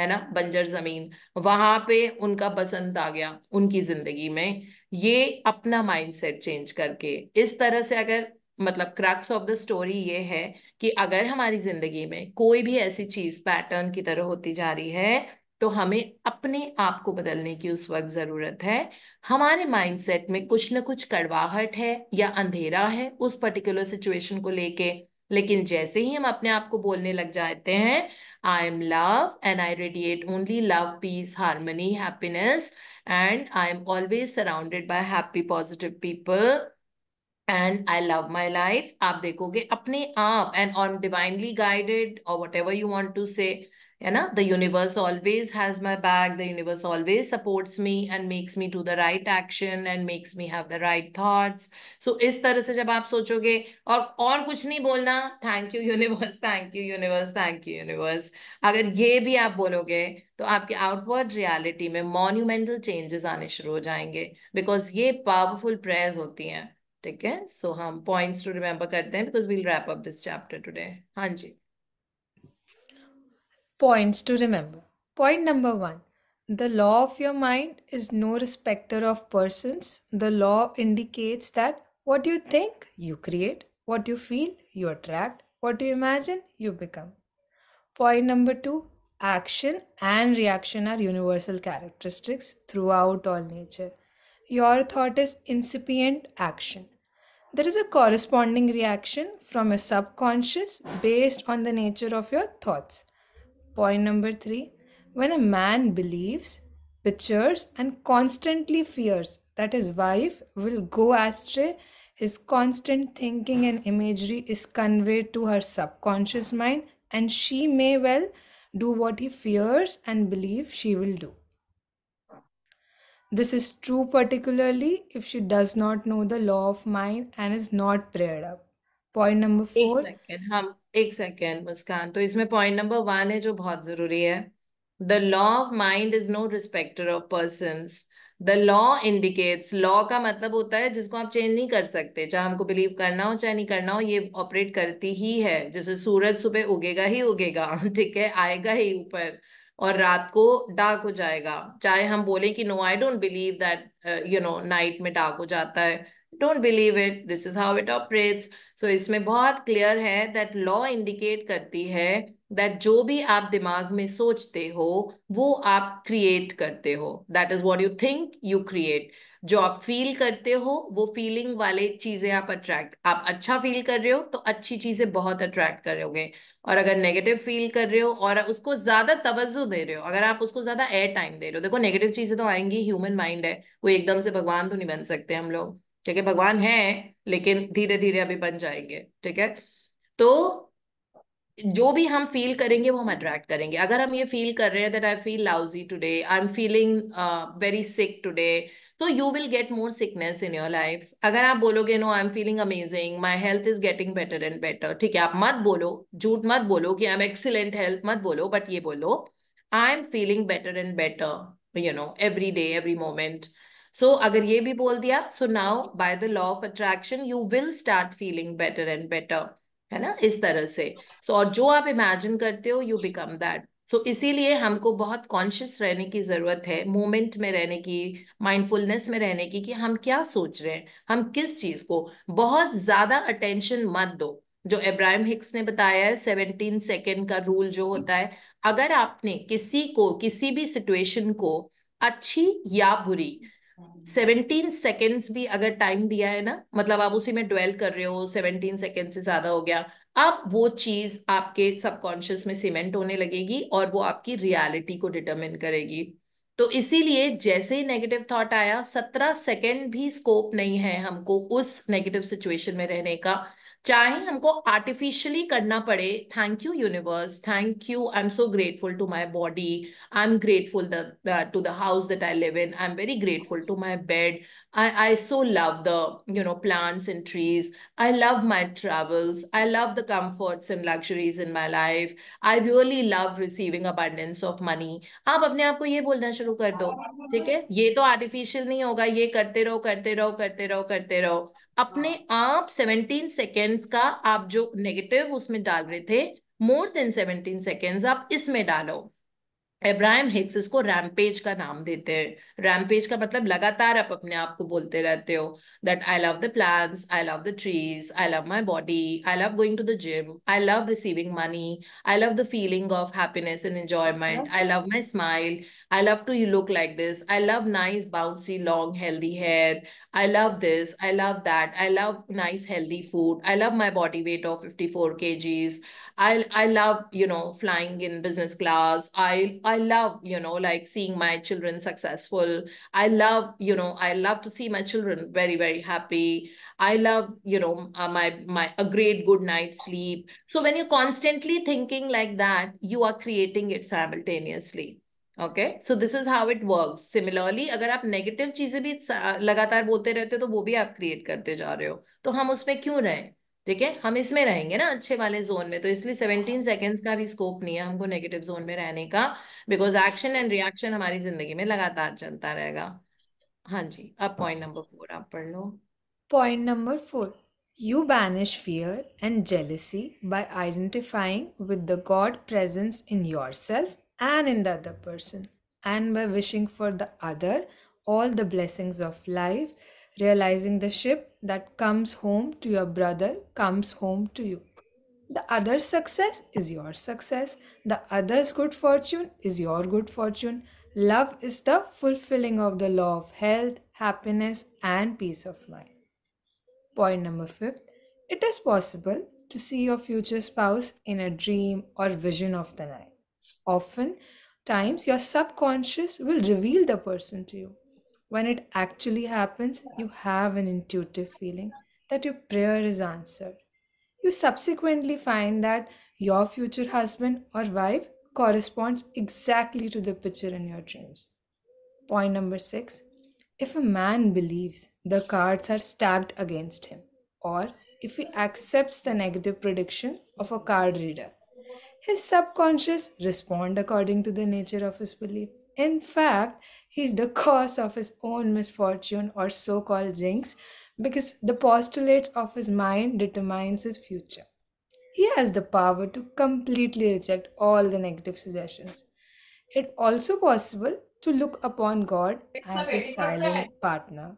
है ना बंजर जमीन वहां पे उनका बसंत आ गया उनकी जिंदगी में ये अपना माइंडसेट चेंज करके इस तरह से अगर मतलब क्रैक्स ऑफ द स्टोरी ये है कि अगर हमारी जिंदगी में कोई भी ऐसी चीज पैटर्न की तरह होती जा रही है तो हमें अपने आप को बदलने की उस वक्त ज़रूरत है हमारे माइंडसेट में कुछ ना कुछ कड़वाहट है या अंधेरा है उस पर्टिकुलर सिचुएशन को लेके लेकिन जैसे ही हम अपने आप को बोलने लग जाते हैं I am love and I radiate only love peace harmony happiness and I am always surrounded by happy positive people and I love my life आप देखोगे अपने आप एंड ऑन डिवाइनली गाइडेड और whatever you want to say है ना the universe always has my back the universe always supports me and makes me to the right action and makes me have the right thoughts so इस तरह से जब आप सोचोगे और और कुछ नहीं बोलना thank you universe thank you universe thank you universe अगर ये भी आप बोलोगे तो आपके आउटवर्ड रियालिटी में मॉन्यूमेंटल चेंजेस आने शुरू हो जाएंगे बिकॉज ये पावरफुल प्रेयर्स होती हैं ठीक है सो so, हम पॉइंट्स टू रिमेम्बर करते हैं because we'll wrap up this chapter today हाँ जी Points to remember. Point number one The law of your mind is no respecter of persons. The law indicates that what you think, you create, what you feel, you attract, what you imagine, you become. Point number two Action and reaction are universal characteristics throughout all nature. Your thought is incipient action. There is a corresponding reaction from your subconscious based on the nature of your thoughts. Point number three when a man believes, pictures, and constantly fears that his wife will go astray, his constant thinking and imagery is conveyed to her subconscious mind, and she may well do what he fears and believes she will do. This is true particularly if she does not know the law of mind and is not prayed up. Point number four second हम एक सेकेंड मुस्कान तो इसमें पॉइंट नंबर वन है जो बहुत जरूरी है the law of mind is no respecter of person the law indicates law का मतलब होता है जिसको आप चेंज नहीं कर सकते चाहे हमको बिलीव करना हो चाहे नहीं करना हो ये ऑपरेट करती ही है जैसे सूरज सुबह उगेगा ही उगेगा ठीक है आएगा ही ऊपर और रात को डार्क हो जाएगा चाहे हम बोले कि no I don't believe that you know night में डार्क हो जाता है don't believe it this is how it operates so इसमें बहुत क्लियर है दैट लॉ इंडिकेट करती है दैट जो भी आप दिमाग में सोचते हो वो आप क्रिएट करते हो that is what you think you create जो आप फील करते हो वो फीलिंग वाले चीजें आप अट्रैक्ट आप अच्छा फील कर रहे हो तो अच्छी चीजें बहुत अट्रैक्ट करोगे और अगर नेगेटिव फील कर रहे हो और उसको ज्यादा तवज्जो दे रहे हो अगर आप उसको ज्यादा एयर टाइम दे रहे हो देखो नेगेटिव चीजें तो आएंगी ह्यूमन माइंड है वो एकदम से भगवान तो नहीं बन सकते हम लोग ठीक है भगवान है लेकिन धीरे धीरे अभी बन जाएंगे ठीक है तो जो भी हम फील करेंगे वो हम अट्रैक्ट करेंगे अगर हम ये फील कर रहे हैं that I feel lousy today I am feeling very sick today तो you will get more sickness in your life अगर आप बोलोगे no I am feeling amazing my health is getting better and better ठीक है आप मत बोलो झूठ मत बोलो कि आई एम एक्सीलेंट हेल्थ मत बोलो बट ये बोलो I am feeling better and better you know every day every moment so so, अगर ये भी बोल दिया so now by the law of attraction you will start feeling better and better है ना इस तरह से सो so, और जो आप इमेजिन करते हो यू बिकम दैट सो इसीलिए हमको बहुत कॉन्शियस रहने की ज़रूरत है मोमेंट में रहने की माइंडफुलनेस में रहने की कि हम क्या सोच रहे हैं हम किस चीज़ को बहुत ज़्यादा अटेंशन मत दो जो एब्राहिम हिक्स ने बताया है सेवनटीन सेकेंड का रूल जो होता है अगर आपने किसी को किसी भी सिचुएशन को अच्छी या बुरी सेवनटीन सेकेंड्स भी अगर टाइम दिया है ना मतलब आप उसी में ड्वेल कर रहे हो सेवनटीन सेकेंड से ज्यादा हो गया अब वो चीज आपके सबकॉन्शियस में सीमेंट होने लगेगी और वो आपकी रियलिटी को डिटरमिन करेगी तो इसीलिए जैसे ही नेगेटिव थॉट आया सत्रह सेकेंड भी स्कोप नहीं है हमको उस नेगेटिव सिचुएशन में रहने का चाहे हमको आर्टिफिशियली करना पड़े thank you universe thank you I am so grateful to my body I am grateful to the house that I live in I am very grateful to my bed I I so love the you know plants and trees I love my travels I love the comforts and luxuries in my life I really love receiving abundance of money आप अपने आप को ये बोलना शुरू कर दो ठीक है ये तो आर्टिफिशियल नहीं होगा ये करते रहो करते रहो करते रहो करते रहो अपने आप 17 सेकेंड्स का आप जो नेगेटिव उसमें डाल रहे थे मोर देन 17 सेकेंड्स आप इसमें डालो एब्राहम हिक्स इसको रैमपेज का नाम देते हैं रैमपेज का मतलब लगातार आप अपने आप को बोलते रहते हो that I love the plants I love the trees I love my body I love going to the gym I love receiving money I love the feeling of happiness and enjoyment I love my smile I love to look like this. I love nice, bouncy, long, healthy hair. I love this. I love that. I love nice, healthy food. I love my body weight of 54 kgs. I, I love, you know, flying in business class. I, I love, you know, like seeing my children successful. I love, you know, I love to see my children very, very happy. I love, you know, uh, my, my, a great good night's sleep. So when you're constantly thinking like that, you are creating it simultaneously. Okay so this is how it work similarly अगर आप नेगेटिव चीजें भी लगातार बोलते रहते हो तो वो भी आप क्रिएट करते जा रहे हो तो हम उसमें क्यों रहें ठीक है हम इसमें रहेंगे ना अच्छे वाले जोन में तो इसलिए सेवेंटीन सेकेंड्स का भी स्कोप नहीं है हमको नेगेटिव जोन में रहने का बिकॉज एक्शन एंड रिएक्शन हमारी जिंदगी में लगातार चलता रहेगा हाँ जी अब पॉइंट नंबर फोर आप पढ़ लो point number four you banish fear and jealousy by identifying with the God presence in your self and in the other person, and by wishing for the other all the blessings of life, realizing the ship that comes home to your brother comes home to you. The other's success is your success. The other's good fortune is your good fortune. Love is the fulfilling of the law of health, happiness, and peace of mind. Point number five: it is possible to see your future spouse in a dream or vision of the night. Often times your subconscious will reveal the person to you. When it actually happens, you have an intuitive feeling that your prayer is answered. You subsequently find that your future husband or wife corresponds exactly to the picture in your dreams. Point number six if a man believes the cards are stacked against him, or if he accepts the negative prediction of a card reader, his subconscious respond according to the nature of his belief. In fact, he's the cause of his own misfortune or so-called jinx because the postulates of his mind determines his future. He has the power to completely reject all the negative suggestions. It also possible to look upon God as a silent partner,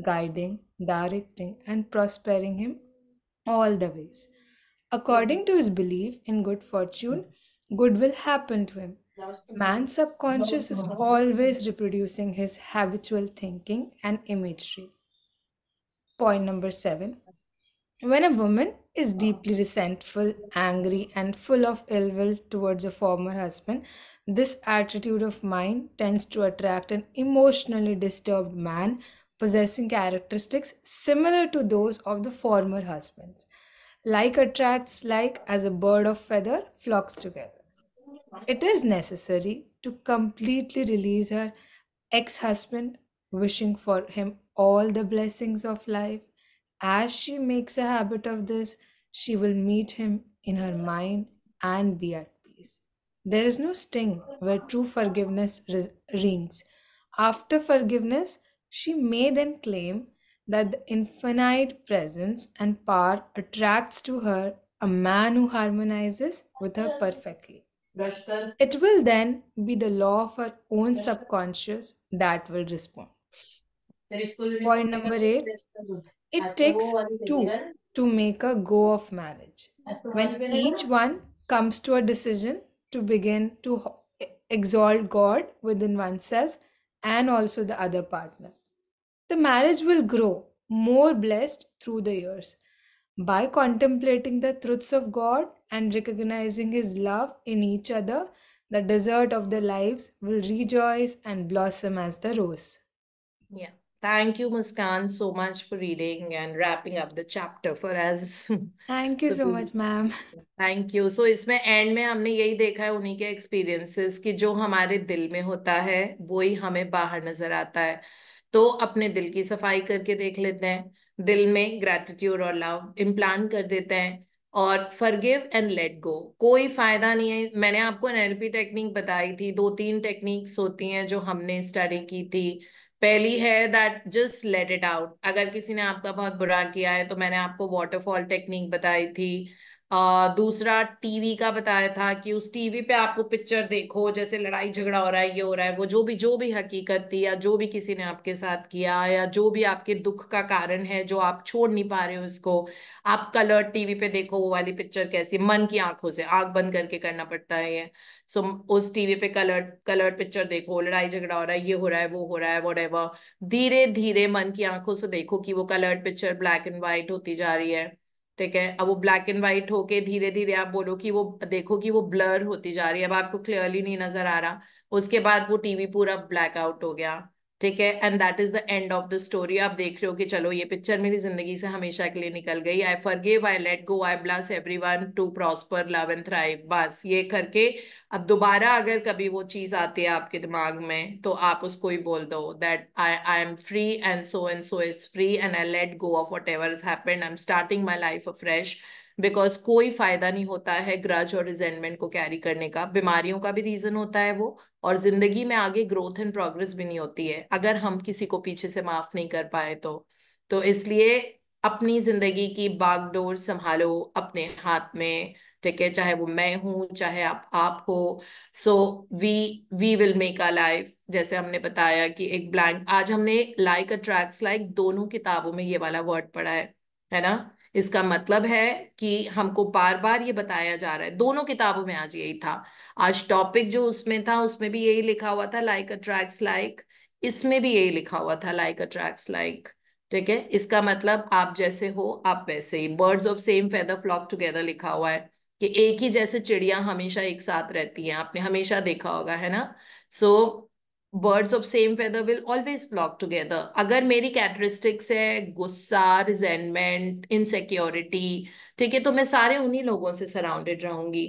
guiding, directing, and prospering him all the ways. According to his belief in good fortune, good will happen to him. Man's subconscious is always reproducing his habitual thinking and imagery. Point number seven. When a woman is deeply resentful, angry, and full of ill will towards a former husband, this attitude of mind tends to attract an emotionally disturbed man possessing characteristics similar to those of the former husbands. Like attracts like as a bird of feather flocks together. It is necessary to completely release her ex husband, wishing for him all the blessings of life. As she makes a habit of this, she will meet him in her mind and be at peace. There is no sting where true forgiveness rings. After forgiveness, she may then claim that the infinite presence and power attracts to her a man who harmonizes with her perfectly. It will then be the law of her own subconscious that will respond. Point number eight it takes two to make a go of marriage. When each one comes to a decision to begin to exalt God within oneself and also the other partner the marriage will grow more blessed through the years. By contemplating the truths of God and recognizing His love in each other, the desert of their lives will rejoice and blossom as the rose. Yeah. Thank you, Muskan, so much for reading and wrapping up the chapter for us. Thank you so, so much, ma'am. Thank you. So इसमें एंड में हमने यही देखा है उन्हीं के एक्सपीरियंसेस कि जो हमारे दिल में होता है वो ही हमें बाहर नजर आता है तो अपने दिल की सफाई करके देख लेते हैं दिल में ग्रेटिट्यूड और लव इम्प्लांट कर देते हैं और फॉरगिव एंड लेट गो कोई फायदा नहीं है मैंने आपको एनएलपी टेक्निक बताई थी दो तीन टेक्निक्स होती हैं जो हमने स्टडी की थी पहली है that just let it out अगर किसी ने आपका बहुत बुरा किया है तो मैंने आपको वाटरफॉल टेक्निक बताई थी आ, दूसरा टीवी का बताया था कि उस टीवी पे आपको पिक्चर देखो जैसे लड़ाई झगड़ा हो रहा है ये हो रहा है वो जो भी जो भी हकीकत थी या जो भी किसी ने आपके साथ किया या जो भी आपके दुख का कारण है जो आप छोड़ नहीं पा रहे हो इसको आप कलर टीवी पे देखो वो वाली पिक्चर कैसी मन की आंखों से आंख बंद करके करना पड़ता है ये सो so, उस टीवी पे कलर कलर पिक्चर देखो लड़ाई झगड़ा हो रहा है ये हो रहा है वो हो रहा है वट धीरे धीरे मन की आंखों से देखो कि वो coloured picture black and white होती जा रही है ठीक है अब वो ब्लैक एंड व्हाइट होके धीरे धीरे आप बोलो कि वो देखो कि वो ब्लर होती जा रही है अब आपको क्लियरली नहीं नजर आ रहा उसके बाद वो टीवी पूरा ब्लैक आउट हो गया ठीक है and that is the end of the story आप देख रहे हो कि चलो ये पिक्चर मेरी जिंदगी से हमेशा के लिए निकल गई I gave I let go I bless one to prosper love and thrive बस ये करके अब दोबारा अगर कभी वो चीज आती है आपके दिमाग में तो आप उसको ही बोल दो that I I am free and so and so is free and I let go of whatever is happen I am starting my life afresh because कोई फायदा नहीं होता है ग्रज और रिजेंटमेंट को कैरी करने का बीमारियों का भी रीजन होता है वो और जिंदगी में आगे ग्रोथ एंड प्रोग्रेस भी नहीं होती है अगर हम किसी को पीछे से माफ नहीं कर पाए तो तो इसलिए अपनी जिंदगी की बागडोर संभालो अपने हाथ में ठीक है चाहे वो मैं हूँ चाहे आप आप हो so we we will make a life जैसे हमने बताया कि एक ब्लैंक आज हमने लाइक अट्रैक्ट्स लाइक दोनों किताबों में ये वाला वर्ड पढ़ा है है ना इसका मतलब है कि हमको बार बार ये बताया जा रहा है दोनों किताबों में आज यही था आज टॉपिक जो उसमें था उसमें भी यही लिखा हुआ था लाइक अट्रैक्स लाइक इसमें भी यही लिखा हुआ था लाइक अट्रैक्स लाइक ठीक है इसका मतलब आप जैसे हो आप वैसे ही birds of same feather flock together लिखा हुआ है कि एक ही जैसे चिड़िया हमेशा एक साथ रहती हैं आपने हमेशा देखा होगा है ना so so, birds of same feather will always flock together अगर मेरी कैरेक्टरिस्टिक्स है गुस्सा रिजेंटमेंट इनसेक्योरिटी ठीक है तो मैं सारे उन्हीं लोगों से सराउंडेड रहूंगी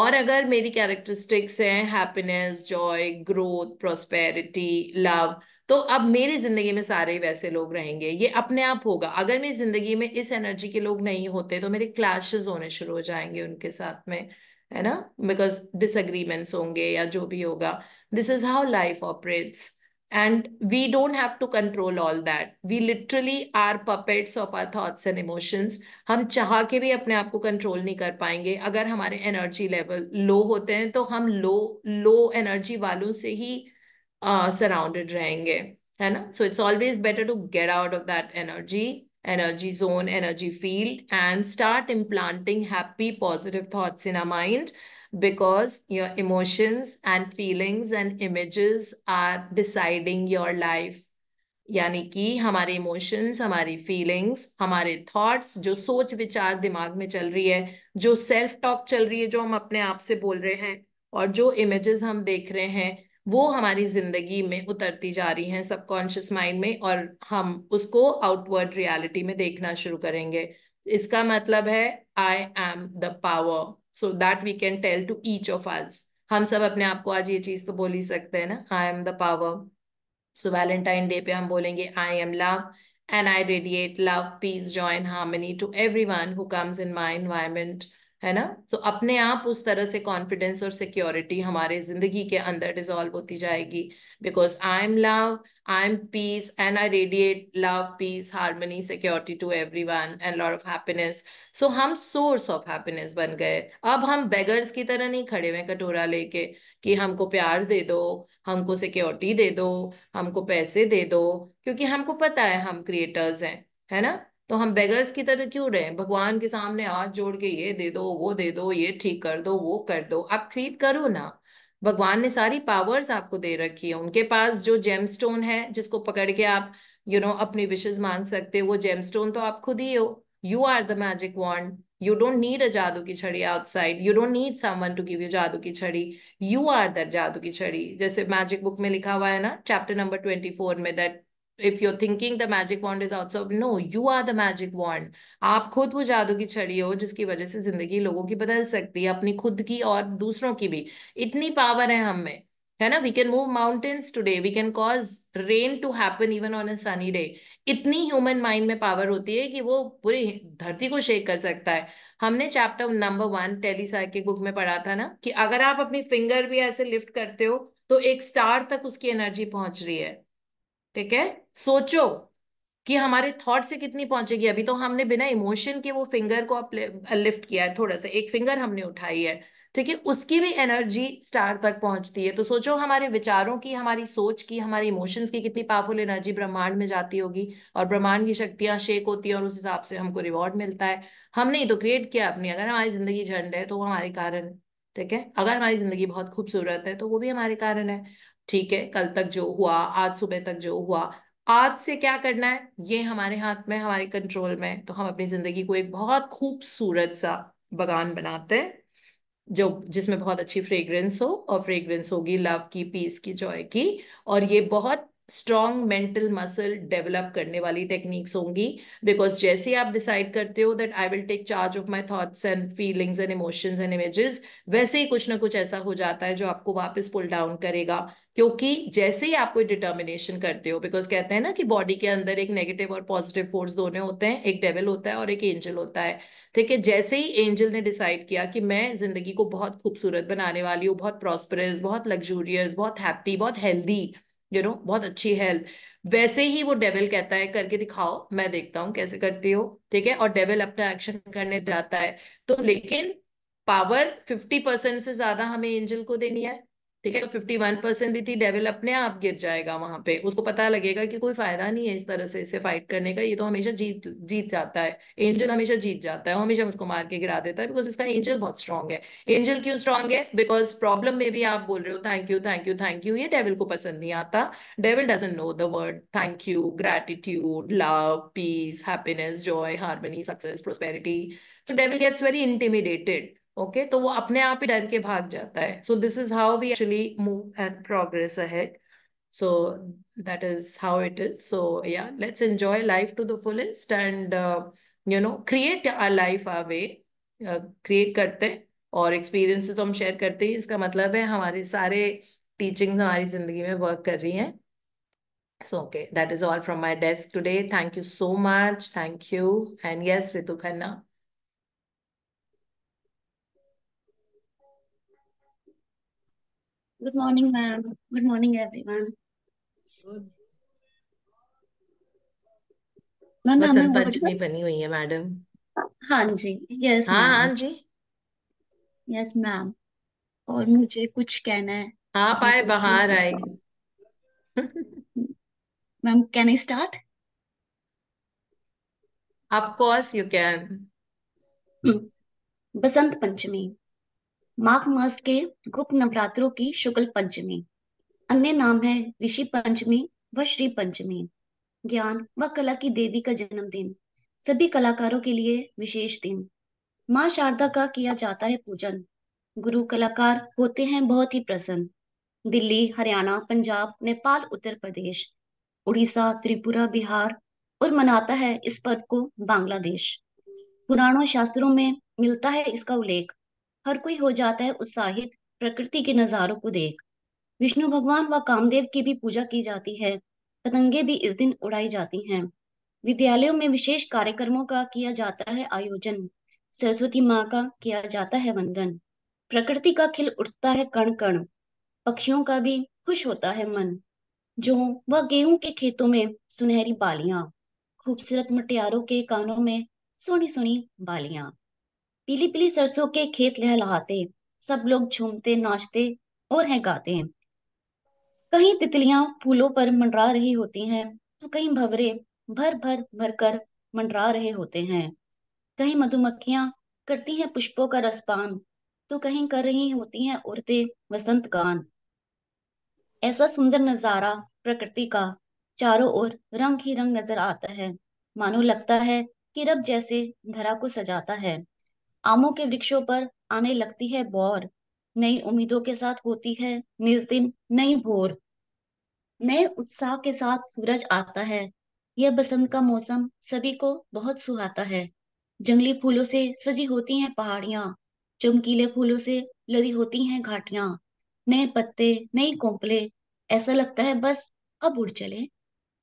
और अगर मेरी कैरेक्टरिस्टिक्स हैं happiness joy growth prosperity love तो अब मेरी जिंदगी में सारे वैसे लोग रहेंगे ये अपने आप होगा अगर मेरी जिंदगी में इस एनर्जी के लोग नहीं होते तो मेरे क्लैशेस होने शुरू हो जाएंगे उनके साथ में है ना बिकॉज डिसएग्रीमेंट्स होंगे या जो भी होगा this is how life operates and we don't have to control all that we literally are puppets of our thoughts and emotions हम चाह के भी अपने आप को कंट्रोल नहीं कर पाएंगे अगर हमारे एनर्जी लेवल लो होते हैं तो हम लो लो एनर्जी वालों से ही सराउंडेड uh, रहेंगे है ना so it's always better to get out of that energy energy zone, energy field, and start implanting happy, positive thoughts in our mind because your emotions and feelings and images are deciding your life. यानी कि हमारे इमोशंस हमारी फीलिंग्स हमारे थॉट्स जो सोच विचार दिमाग में चल रही है जो सेल्फ टॉक चल रही है जो हम अपने आप से बोल रहे हैं और जो इमेजेस हम देख रहे हैं वो हमारी जिंदगी में उतरती जा रही हैं सबकॉन्शियस माइंड में और हम उसको आउटवर्ड रियलिटी में देखना शुरू करेंगे इसका मतलब है I am the power so that we can tell to each of us हम सब अपने आप को आज ये चीज तो बोल ही सकते हैं ना I am the power so Valentine day पे हम बोलेंगे I am love and I radiate love peace joy harmony to every everyone who comes in my environment है ना तो so, अपने आप उस तरह से कॉन्फिडेंस और सिक्योरिटी हमारे जिंदगी के अंदर डिजॉल्व होती जाएगी because I am love I am peace and I radiate love peace harmony security to every everyone and lord of happiness so हम सोर्स ऑफ हैप्पीनेस बन गए अब हम बेगर्स की तरह नहीं खड़े हुए कटोरा लेके कि हमको प्यार दे दो हमको सिक्योरिटी दे दो हमको पैसे दे दो क्योंकि हमको पता है हम क्रिएटर्स हैं है ना तो हम बेगर्स की तरह क्यों रहे भगवान के सामने हाथ जोड़ के ये दे दो वो दे दो ये ठीक कर दो वो कर दो आप क्रीड करो ना भगवान ने सारी पावर्स आपको दे रखी है उनके पास जो जेमस्टोन है जिसको पकड़ के आप यू you नो know, अपनी विशेष मांग सकते हो वो जेमस्टोन तो आप खुद ही हो you are the magic wand you don't need a जादू की छड़ी outside you don't need someone to give you जादू की छड़ी यू आर दैट जादू की छड़ी जैसे मैजिक बुक में लिखा हुआ है ना चैप्टर नंबर ट्वेंटी फोर में that if you thinking the magic wand is also no you are the magic wand आप खुद वो जादू की छड़ी हो जिसकी वजह से जिंदगी लोगों की बदल सकती है अपनी खुद की और दूसरों की भी इतनी पावर है हम में है ना we can move mountains today we can cause rain to happen even on a sunny day इतनी ह्यूमन माइंड में पावर होती है कि वो पूरी धरती को शेक कर सकता है हमने chapter number one tele psychic book में पढ़ा था ना कि अगर आप अपनी फिंगर भी ऐसे लिफ्ट करते हो तो एक स्टार तक उसकी एनर्जी पहुंच रही है ठीक है सोचो कि हमारे थॉट से कितनी पहुंचेगी अभी तो हमने बिना इमोशन के वो फिंगर को लिफ्ट किया है थोड़ा सा एक फिंगर हमने उठाई है ठीक है उसकी भी एनर्जी स्टार तक पहुंचती है तो सोचो हमारे विचारों की हमारी सोच की हमारी इमोशंस की कितनी पावरफुल एनर्जी ब्रह्मांड में जाती होगी और ब्रह्मांड की शक्तियां शेक होती है और उस हिसाब से हमको रिवॉर्ड मिलता है हमने ही तो क्रिएट किया अपनी अगर हमारी जिंदगी झंड है तो वो हमारे कारण ठीक है अगर हमारी जिंदगी बहुत खूबसूरत है तो वो भी हमारे कारण है ठीक है कल तक जो हुआ आज सुबह तक जो हुआ आज से क्या करना है ये हमारे हाथ में हमारे कंट्रोल में तो हम अपनी जिंदगी को एक बहुत खूबसूरत सा बगान बनाते हैं जो जिसमें बहुत अच्छी फ्रेग्रेंस हो और फ्रेग्रेंस होगी लव की पीस की जॉय की और ये बहुत स्ट्रॉन्ग मेंटल मसल डेवलप करने वाली टेक्निक्स होंगी बिकॉज जैसे आप डिसाइड करते हो that I will take charge of my thoughts and feelings and emotions and images वैसे ही कुछ ना कुछ ऐसा हो जाता है जो आपको वापस पुल डाउन करेगा क्योंकि जैसे ही आप कोई डिटर्मिनेशन करते हो बिकॉज कहते हैं ना कि बॉडी के अंदर एक नेगेटिव और पॉजिटिव फोर्स दोनों होते हैं एक डेविल होता है और एक एंजल होता है ठीक है जैसे ही एंजल ने डिसाइड किया कि मैं जिंदगी को बहुत खूबसूरत बनाने वाली हूँ बहुत प्रॉस्परस बहुत लग्जूरियस बहुत हैप्पी बहुत हेल्दी यू नो बहुत अच्छी हेल्थ वैसे ही वो डेविल कहता है करके दिखाओ मैं देखता हूँ कैसे करती हो ठीक है और डेविल अपना एक्शन करने जाता है तो लेकिन पावर फिफ्टी परसेंट से ज्यादा हमें एंजल को देनी है ठीक है तो फिफ्टी वन परसेंट भी थी डेविल अपने आप गिर जाएगा वहां पे उसको पता लगेगा कि कोई फायदा नहीं है इस तरह से इसे फाइट करने का ये तो हमेशा जीत जीत जाता है एंजल हमेशा जीत जाता है हमेशा उसको मार के गिरा देता है बिकॉज इसका एंजल बहुत स्ट्रांग है एंजल क्यों स्ट्रांग है बिकॉज प्रॉब्लम में भी आप बोल रहे हो thank you thank you thank you ये डेविल को पसंद नहीं आता devil doesn't know the word thank you gratitude love peace happiness joy harmony success prosperity so devil gets very intimidated okay तो वो अपने आप ही डर के भाग जाता है so this is how we actually move and progress ahead so that is how it is so yeah let's enjoy life to the fullest and you know create a life a way create करते हैं और एक्सपीरियंस तो हम शेयर करते हैं इसका मतलब है हमारे सारे टीचिंग्स हमारी जिंदगी में वर्क कर रही हैं so okay that is all from my desk today thank you so much thank you and yes Ritu Khanna Good morning, ma'am. Good morning, everyone. Good. Basant Panchami बनी हुई है मैडम हाँ जी यस हाँ हाँ जी यस मैम और मुझे कुछ कहना है आप आए बाहर आए ma'am can I start of course you can Basant Panchami माघ मास के गुप्त नवरात्रों की शुक्ल पंचमी अन्य नाम है ऋषि पंचमी व श्री पंचमी ज्ञान व कला की देवी का जन्मदिन सभी कलाकारों के लिए विशेष दिन माँ शारदा का किया जाता है पूजन गुरु कलाकार होते हैं बहुत ही प्रसन्न दिल्ली हरियाणा पंजाब नेपाल उत्तर प्रदेश उड़ीसा त्रिपुरा बिहार और मनाता है इस पर्व को बांग्लादेश पुराणों शास्त्रों में मिलता है इसका उल्लेख हर कोई हो जाता है उत्साहित प्रकृति के नजारों को देख विष्णु भगवान व कामदेव की भी पूजा की जाती है पतंगे भी इस दिन उड़ाई जाती हैं विद्यालयों में विशेष कार्यक्रमों का किया जाता है आयोजन सरस्वती माँ का किया जाता है वंदन प्रकृति का खिल उठता है कण कण पक्षियों का भी खुश होता है मन जो व गेहूं के खेतों में सुनहरी बालियां खूबसूरत मटियारों के कानों में सोनी सोनी बालियां पीली पीली सरसों के खेत लहलाते सब लोग झूमते नाचते और हैं गाते हैं कहीं तितलियां फूलों पर मंडरा रही होती हैं तो कहीं भवरे भर भर भर कर मंडरा रहे होते हैं कहीं मधुमक्खियां करती हैं पुष्पों का रसपान तो कहीं कर रही होती हैं उड़ते वसंत गान ऐसा सुंदर नजारा प्रकृति का चारों ओर रंग ही रंग नजर आता है मानो लगता है कि रब जैसे धरा को सजाता है आमों के वृक्षों पर आने लगती है बौर नई उम्मीदों के साथ होती है निज दिन नई भोर नए उत्साह के साथ सूरज आता है यह बसंत का मौसम सभी को बहुत सुहाता है जंगली फूलों से सजी होती हैं पहाड़ियाँ चमकीले फूलों से लदी होती हैं घाटिया नए पत्ते नई कोंपले ऐसा लगता है बस अब उड़ चले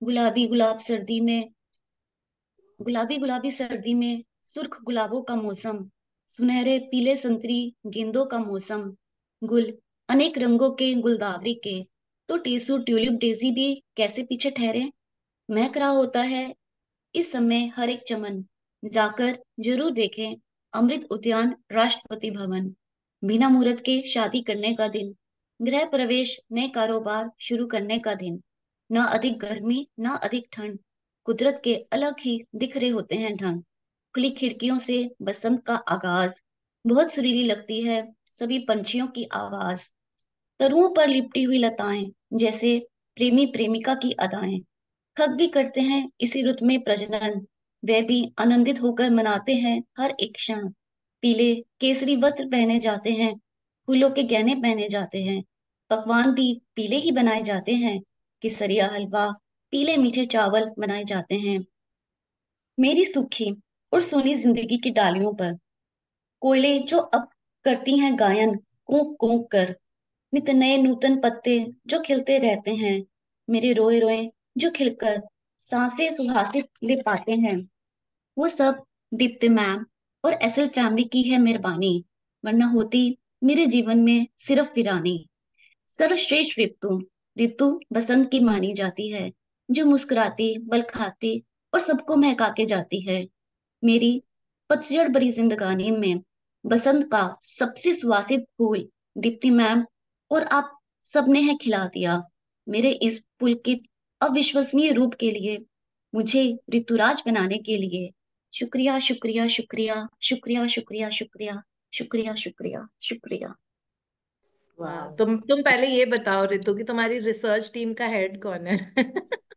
गुलाबी गुलाब सर्दी में गुलाबी गुलाबी सर्दी में सुर्ख गुलाबों का मौसम सुनहरे पीले संतरी गेंदों का मौसम गुल अनेक रंगों के गुलदावरी के तो टेसू ट्यूलिप डेजी भी कैसे पीछे ठहरे महक रहा होता है इस समय हर एक चमन जाकर जरूर देखें अमृत उद्यान राष्ट्रपति भवन बिना मुहूर्त के शादी करने का दिन गृह प्रवेश नए कारोबार शुरू करने का दिन न अधिक गर्मी न अधिक ठंड कुदरत के अलग ही दिख रहे होते हैं ढंग खुली खिड़कियों से बसंत का आगाज बहुत सुरीली लगती है सभी पंछियों की आवाज तरुओं पर लिपटी हुई लताएं जैसे प्रेमी प्रेमिका की अदाएं थक भी करते हैं इसी ऋतु में प्रजनन वे भी आनंदित होकर मनाते हैं हर एक क्षण पीले केसरी वस्त्र पहने जाते हैं फूलों के गहने पहने जाते हैं पकवान भी पीले ही बनाए जाते हैं केसरिया हलवा पीले मीठे चावल बनाए जाते हैं मेरी सुखी और सुनी जिंदगी की डालियों पर कोयले जो अब करती हैं गायन कूक कूक कर नित नए नूतन पत्ते जो खिलते रहते हैं मेरे रोए रोए जो खिलकर सांसे सुहासित ले पाते हैं वो सब दीप्ति मैम और एसएल फैमिली की है मेहरबानी वरना होती मेरे जीवन में सिर्फ वीरानी सर्वश्रेष्ठ ऋतु ऋतु बसंत की मानी जाती है जो मुस्कुराती बल खाती और सबको महका के जाती है मेरी पतझड़ भरी जिंदगानी में बसंत का सबसे सुहासित फूल दीप्ति मैम और आप सबने है खिला दिया मेरे इस पुलकित अविश्वसनीय रूप के लिए मुझे ऋतुराज बनाने के लिए शुक्रिया शुक्रिया शुक्रिया शुक्रिया शुक्रिया शुक्रिया शुक्रिया शुक्रिया शुक्रिया तुम तुम पहले ये बताओ रितु कि तुम्हारी रिसर्च टीम का हेड कौन है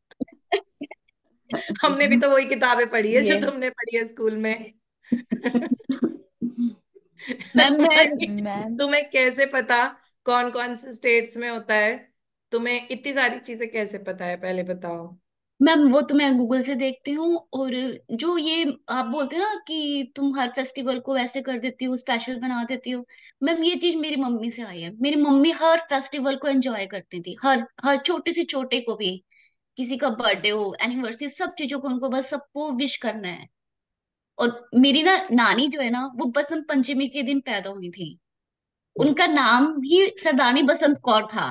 हमने भी तो वही किताबें पढ़ी है जो तुमने पढ़ी है स्कूल में मैं, मैं, तुम्हें कैसे पता कौन कौन से स्टेट्स में होता है तुम्हें इतनी सारी चीजें कैसे पता है पहले बताओ मैम वो तो मैं गूगल से देखती हूँ और जो ये आप बोलते हो ना कि तुम हर फेस्टिवल को वैसे कर देती हो स्पेशल बना देती हो मैम ये चीज मेरी मम्मी से आई है मेरी मम्मी हर फेस्टिवल को एंजॉय करती थी हर हर छोटे से छोटे को भी किसी का बर्थडे हो एनिवर्सरी सब चीजों को उनको बस सबको विश करना है और मेरी ना नानी जो है ना वो बसंत पंचमी के दिन पैदा हुई थी उनका नाम ही सरदारनी बसंत कौर था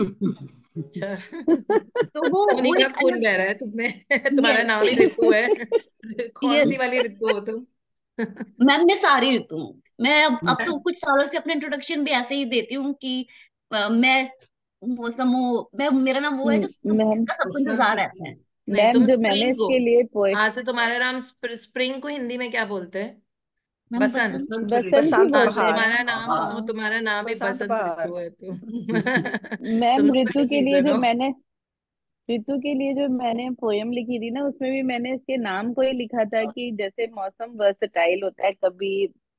अच्छा। तो वो वो एक खून बह रहा है तुम्हें तुम्हारा नाम ही ऋतु है कौन सी वाली ऋतु हो तुम मैम मैं सारी ऋतु मैं अब अब तो कुछ सालों से अपने इंट्रोडक्शन भी ऐसे ही देती हूँ कि मैं मौसम हो मैं मेरा नाम वो है जो सबका हम्म, सबको इंतजार रहता है मैम जो तो मैंने इसके लिए पोएट हाँ से तुम्हारा नाम स्प्रिंग को हिंदी में क्या बोलते हैं बसंत बसंत तुम्हारा नाम हाँ। तुम्हारा नाम ही बसंत ऋतु है तो। तुम मैम ऋतु के लिए जो मैंने ऋतु के लिए जो मैंने पोयम लिखी थी ना उसमें भी मैंने इसके नाम को ही लिखा था कि जैसे मौसम वर्सटाइल होता है कभी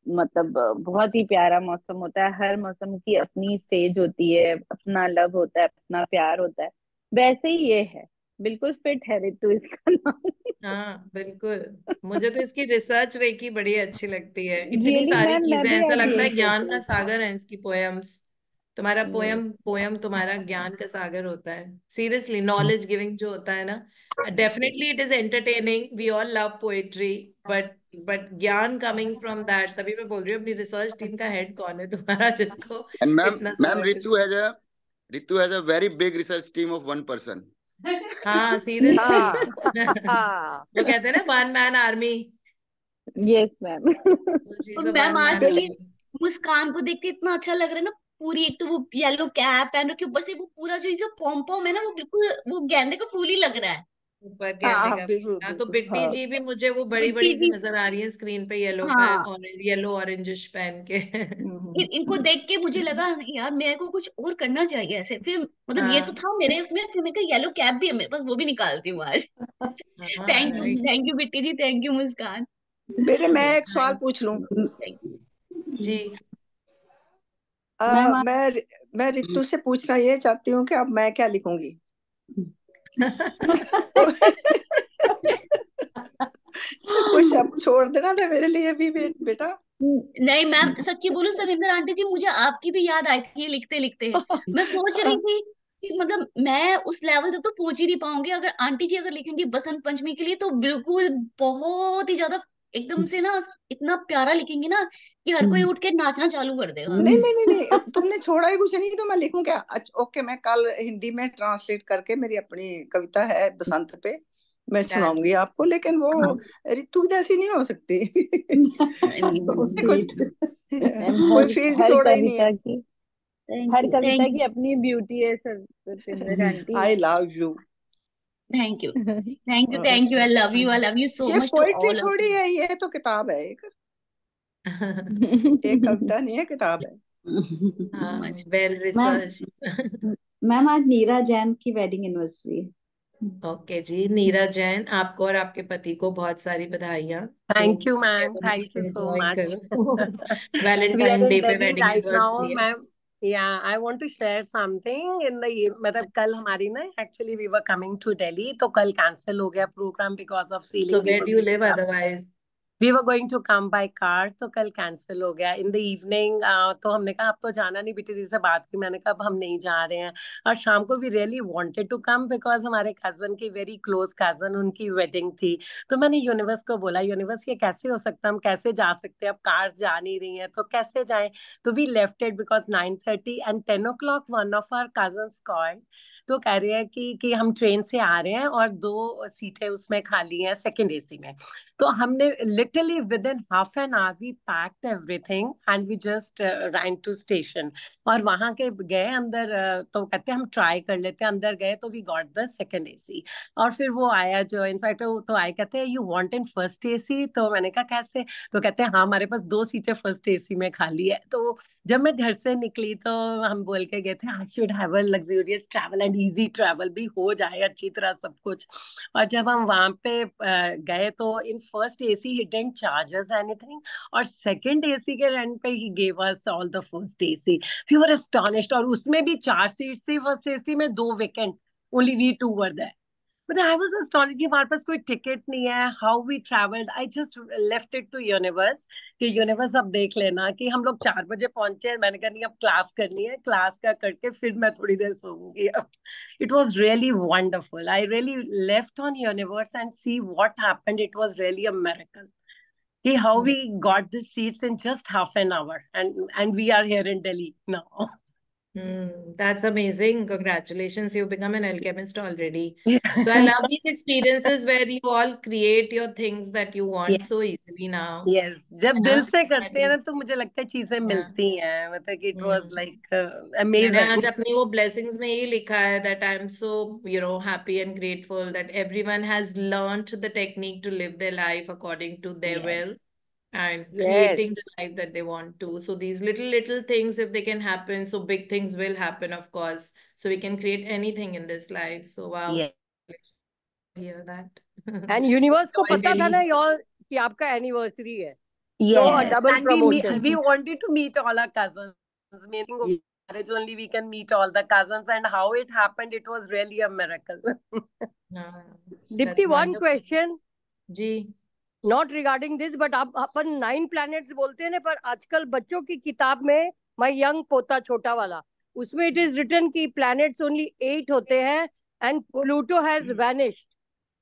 मतलब बहुत ही प्यारा मौसम होता है हर मौसम की अपनी स्टेज होती है अपना लव होता है अपना प्यार होता है वैसे ही ये है बिल्कुल फिट है ऋतु इसका नाम हाँ बिल्कुल मुझे तो इसकी रिसर्च रेकी बड़ी अच्छी लगती है इतनी really सारी चीजें ऐसा लगता है ज्ञान का सागर है इसकी पोएम्स तुम्हारा पोयम पोयम तुम्हारा ज्ञान का सागर होता है सीरियसली नॉलेज गिविंग जो होता है ना definitely it is entertaining we all love poetry but but ज्ञान कमिंग फ्रॉम दैट तभी मैं बोल रही हूँ अपनी रिसर्च टीम का हेड कौन है तुम्हारा जिसको ma'am ma'am Ritu has a Ritu has a very big research team of one person हाँ सीरियसली हाँ, हाँ. वो कहते हैं ना one man army yes ma'am ma'am आज देखिए मुस्कान को देख के इतना अच्छा लग रहा है ना पूरी एक तो वो येलो कैप पहन रखी ऊपर से वो पूरा जो पॉम्पॉम है ना वो बिल्कुल वो गेंदे का फूल ही लग रहा है हाँ, हाँ, हाँ, तो बिट्टी हाँ. जी भी मुझे वो बड़ी बड़ी सी नजर आ रही है स्क्रीन पे येलो हाँ. येलो ऑरेंजिश पहन के हम्म, हम्म, इनको हम्म। देख के मुझे लगा यार मेरे को कुछ और करना चाहिए ऐसे फिर मतलब हाँ. ये तो था मेरे उसमें फिर येलो कैप भी है मेरे पास वो भी निकालती हूँ आज thank you thank you Bitti ji thank you Muskaan बेटे मैं एक सवाल पूछ लू जी मैं मैं से पूछना ये चाहती हूँ कि अब मैं क्या लिखूंगी कोई शब्द छोड़ देना था मेरे लिए भी बेटा नहीं मैम सच्ची बोलू सविंदर आंटी जी मुझे आपकी भी याद आई थी लिखते लिखते मैं सोच रही थी मतलब मैं उस लेवल तक तो पहुंच ही नहीं पाऊंगी अगर आंटी जी अगर लिखेंगी बसंत पंचमी के लिए तो बिल्कुल बहुत ही ज्यादा एकदम हम्म। से ना इतना प्यारा लिखेंगी ना कि हर कोई हम्म। उठ के नाचना चालू कर देगा नहीं नहीं नहीं नहीं तुमने छोड़ा ही कुछ नहीं तो मैं लिखूं क्या अच्छा ओके मैं कल हिंदी में ट्रांसलेट करके मेरी अपनी कविता है बसंत पे मैं सुनाऊंगी आपको लेकिन वो ऋतु हाँ। जैसी नहीं हो सकती तो उससे कुछ कोई फील छोड़ा ही नहीं है हर कविता की अपनी ब्यूटी है sir I love you thank you thank you thank you I love you I love you so much poetry थोड़ी है ये तो किताब है एक एक कविता नहीं है किताब है वेल रिसर्च मैम आज नीरा जैन की वेडिंग एनिवर्सरी है ओके जी नीरा जैन आपको और आपके पति को बहुत सारी बधाइयां thank you ma'am thank you so much Valentine day पे वेडिंग एनिवर्सरी या I want to share something in the मतलब कल हमारी ना actually we were coming to Delhi तो कल कैंसिल हो गया programme because of sealing so where do you live otherwise we were going to come by car तो कल कैंसिल हो गया इन द इवनिंग तो हमने कहा अब तो जाना नहीं बेटी जी से बात की मैंने कहा अब हम नहीं जा रहे हैं और शाम को we really wanted to come because हमारे कजन की वेरी क्लोज कजन उनकी वेडिंग थी तो मैंने यूनिवर्स को बोला यूनिवर्स ये कैसे हो सकता है हम कैसे जा सकते हैं अब कार्स जा नहीं रही हैं तो कैसे जाए तो we left it because nine thirty and ten o'clock one of our cousin call तो कह रहे हैं कि कि हम ट्रेन से आ रहे हैं और दो सीटें उसमें खाली हैं सेकेंड ए में तो हमने literally within half an hour we packed everything and we just uh, ran to station और वहां के गए अंदर तो कहते हम ट्राई कर लेते हैं अंदर गए तो we got the second AC और फिर वो आया जो इनफैक्ट तो आए कहते हैं you want in first AC तो मैंने कहा कैसे तो कहते हैं हाँ हमारे पास दो सीटें फर्स्ट एसी में खाली है तो जब मैं घर से निकली तो हम बोल के गए थे I should have a luxurious travel and easy travel भी हो जाए अच्छी तरह सब कुछ और जब हम वहाँ पे गए तो in first AC hidden didn't charge us anything. Or second AC के rent पे he gave us all the first AC. We were astonished. और उसमें भी चार seats थी first AC में दो vacant. Only we two were there. But I was astonished कि हमारे पास कोई ticket नहीं है. How we traveled. I just left it to universe. कि universe अब देख लेना कि हम लोग चार बजे पहुंचे मैंने कहा नहीं अब class करनी है Class का करके फिर मैं थोड़ी देर सोऊंगी It was really wonderful. I really left on universe and see what happened. It was really a miracle. hey, how hmm. we got the seats in just half an hour, and and we are here in Delhi now. Mm, that's amazing. Congratulations. You've become an alchemist already. So I love these experiences where you all create your things that you want yeah. so easily now. Yes. जब दिल से करते हैं ना तो मुझे लगता है चीजें मिलती हैं it was hmm. like uh, amazing. अपनी वो blessings में ये लिखा है that I'm so you know happy and grateful that everyone has learned the technique to live their life according to their yeah. will and creating yes. the life that they want to so these little little things if they can happen so big things will happen of course so we can create anything in this life so wow yeah. hear that and universe ko pata tha na y'all ki aapka anniversary hai yeah so double and promotion. We, we wanted to meet all our cousins meaning marriage only we can meet all the cousins and how it happened it was really a miracle no, dipti one question ji not regarding this but आप अपन नाइन प्लैनेट्स बोलते हैं ना पर आजकल बच्चों की किताब में माई यंग पोता छोटा वाला उसमें इट इज रिटर्न की प्लैनेट्स ओनली एट होते हैं एंड प्लूटो हैज वैनिश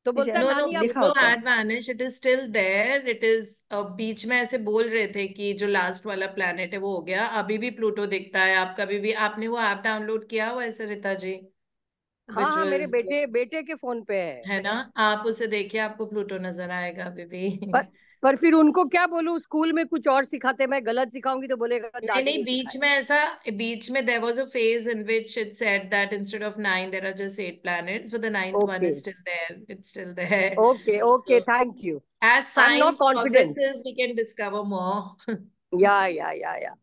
तो बोलता no, नानी no, vanish it is still there it is बीच में ऐसे बोल रहे थे कि जो लास्ट वाला प्लेनेट है वो हो गया अभी भी प्लूटो दिखता है आप कभी भी आपने वो ऐप डाउनलोड किया हुआ है सरिता जी हाँ हाँ, मेरे बेटे बेटे के फोन पे है है ना आप उसे देखिए आपको प्लूटो नजर आएगा बेबी पर, पर फिर उनको क्या बोलू स्कूल में कुछ और सिखाते मैं गलत सिखाऊंगी तो बोलेगा नहीं नहीं नहीं बीच में ऐसा बीच में there was a phase in which it set that instead of nine there are just eight plan but one is still there it's still there okay okay thank you as science we can discover more yeah yeah yeah या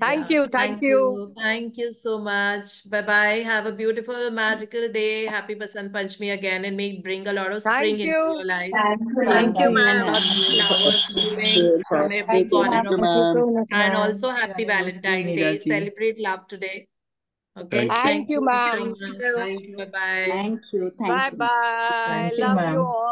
Thank yeah. you. Thank, thank you. you. Thank you so much. Bye bye. Have a beautiful, magical day. Happy Basant Panchami again and make bring a lot of spring thank into you. your life. Thank you. Thank you, ma'am. Flowers blooming from every corner of you, And also happy yeah, Valentine Day. Celebrate love today. Okay. Thank, thank you, ma'am. Thank you. Bye bye. Thank you. Thank you. bye bye. Thank you, Love you all.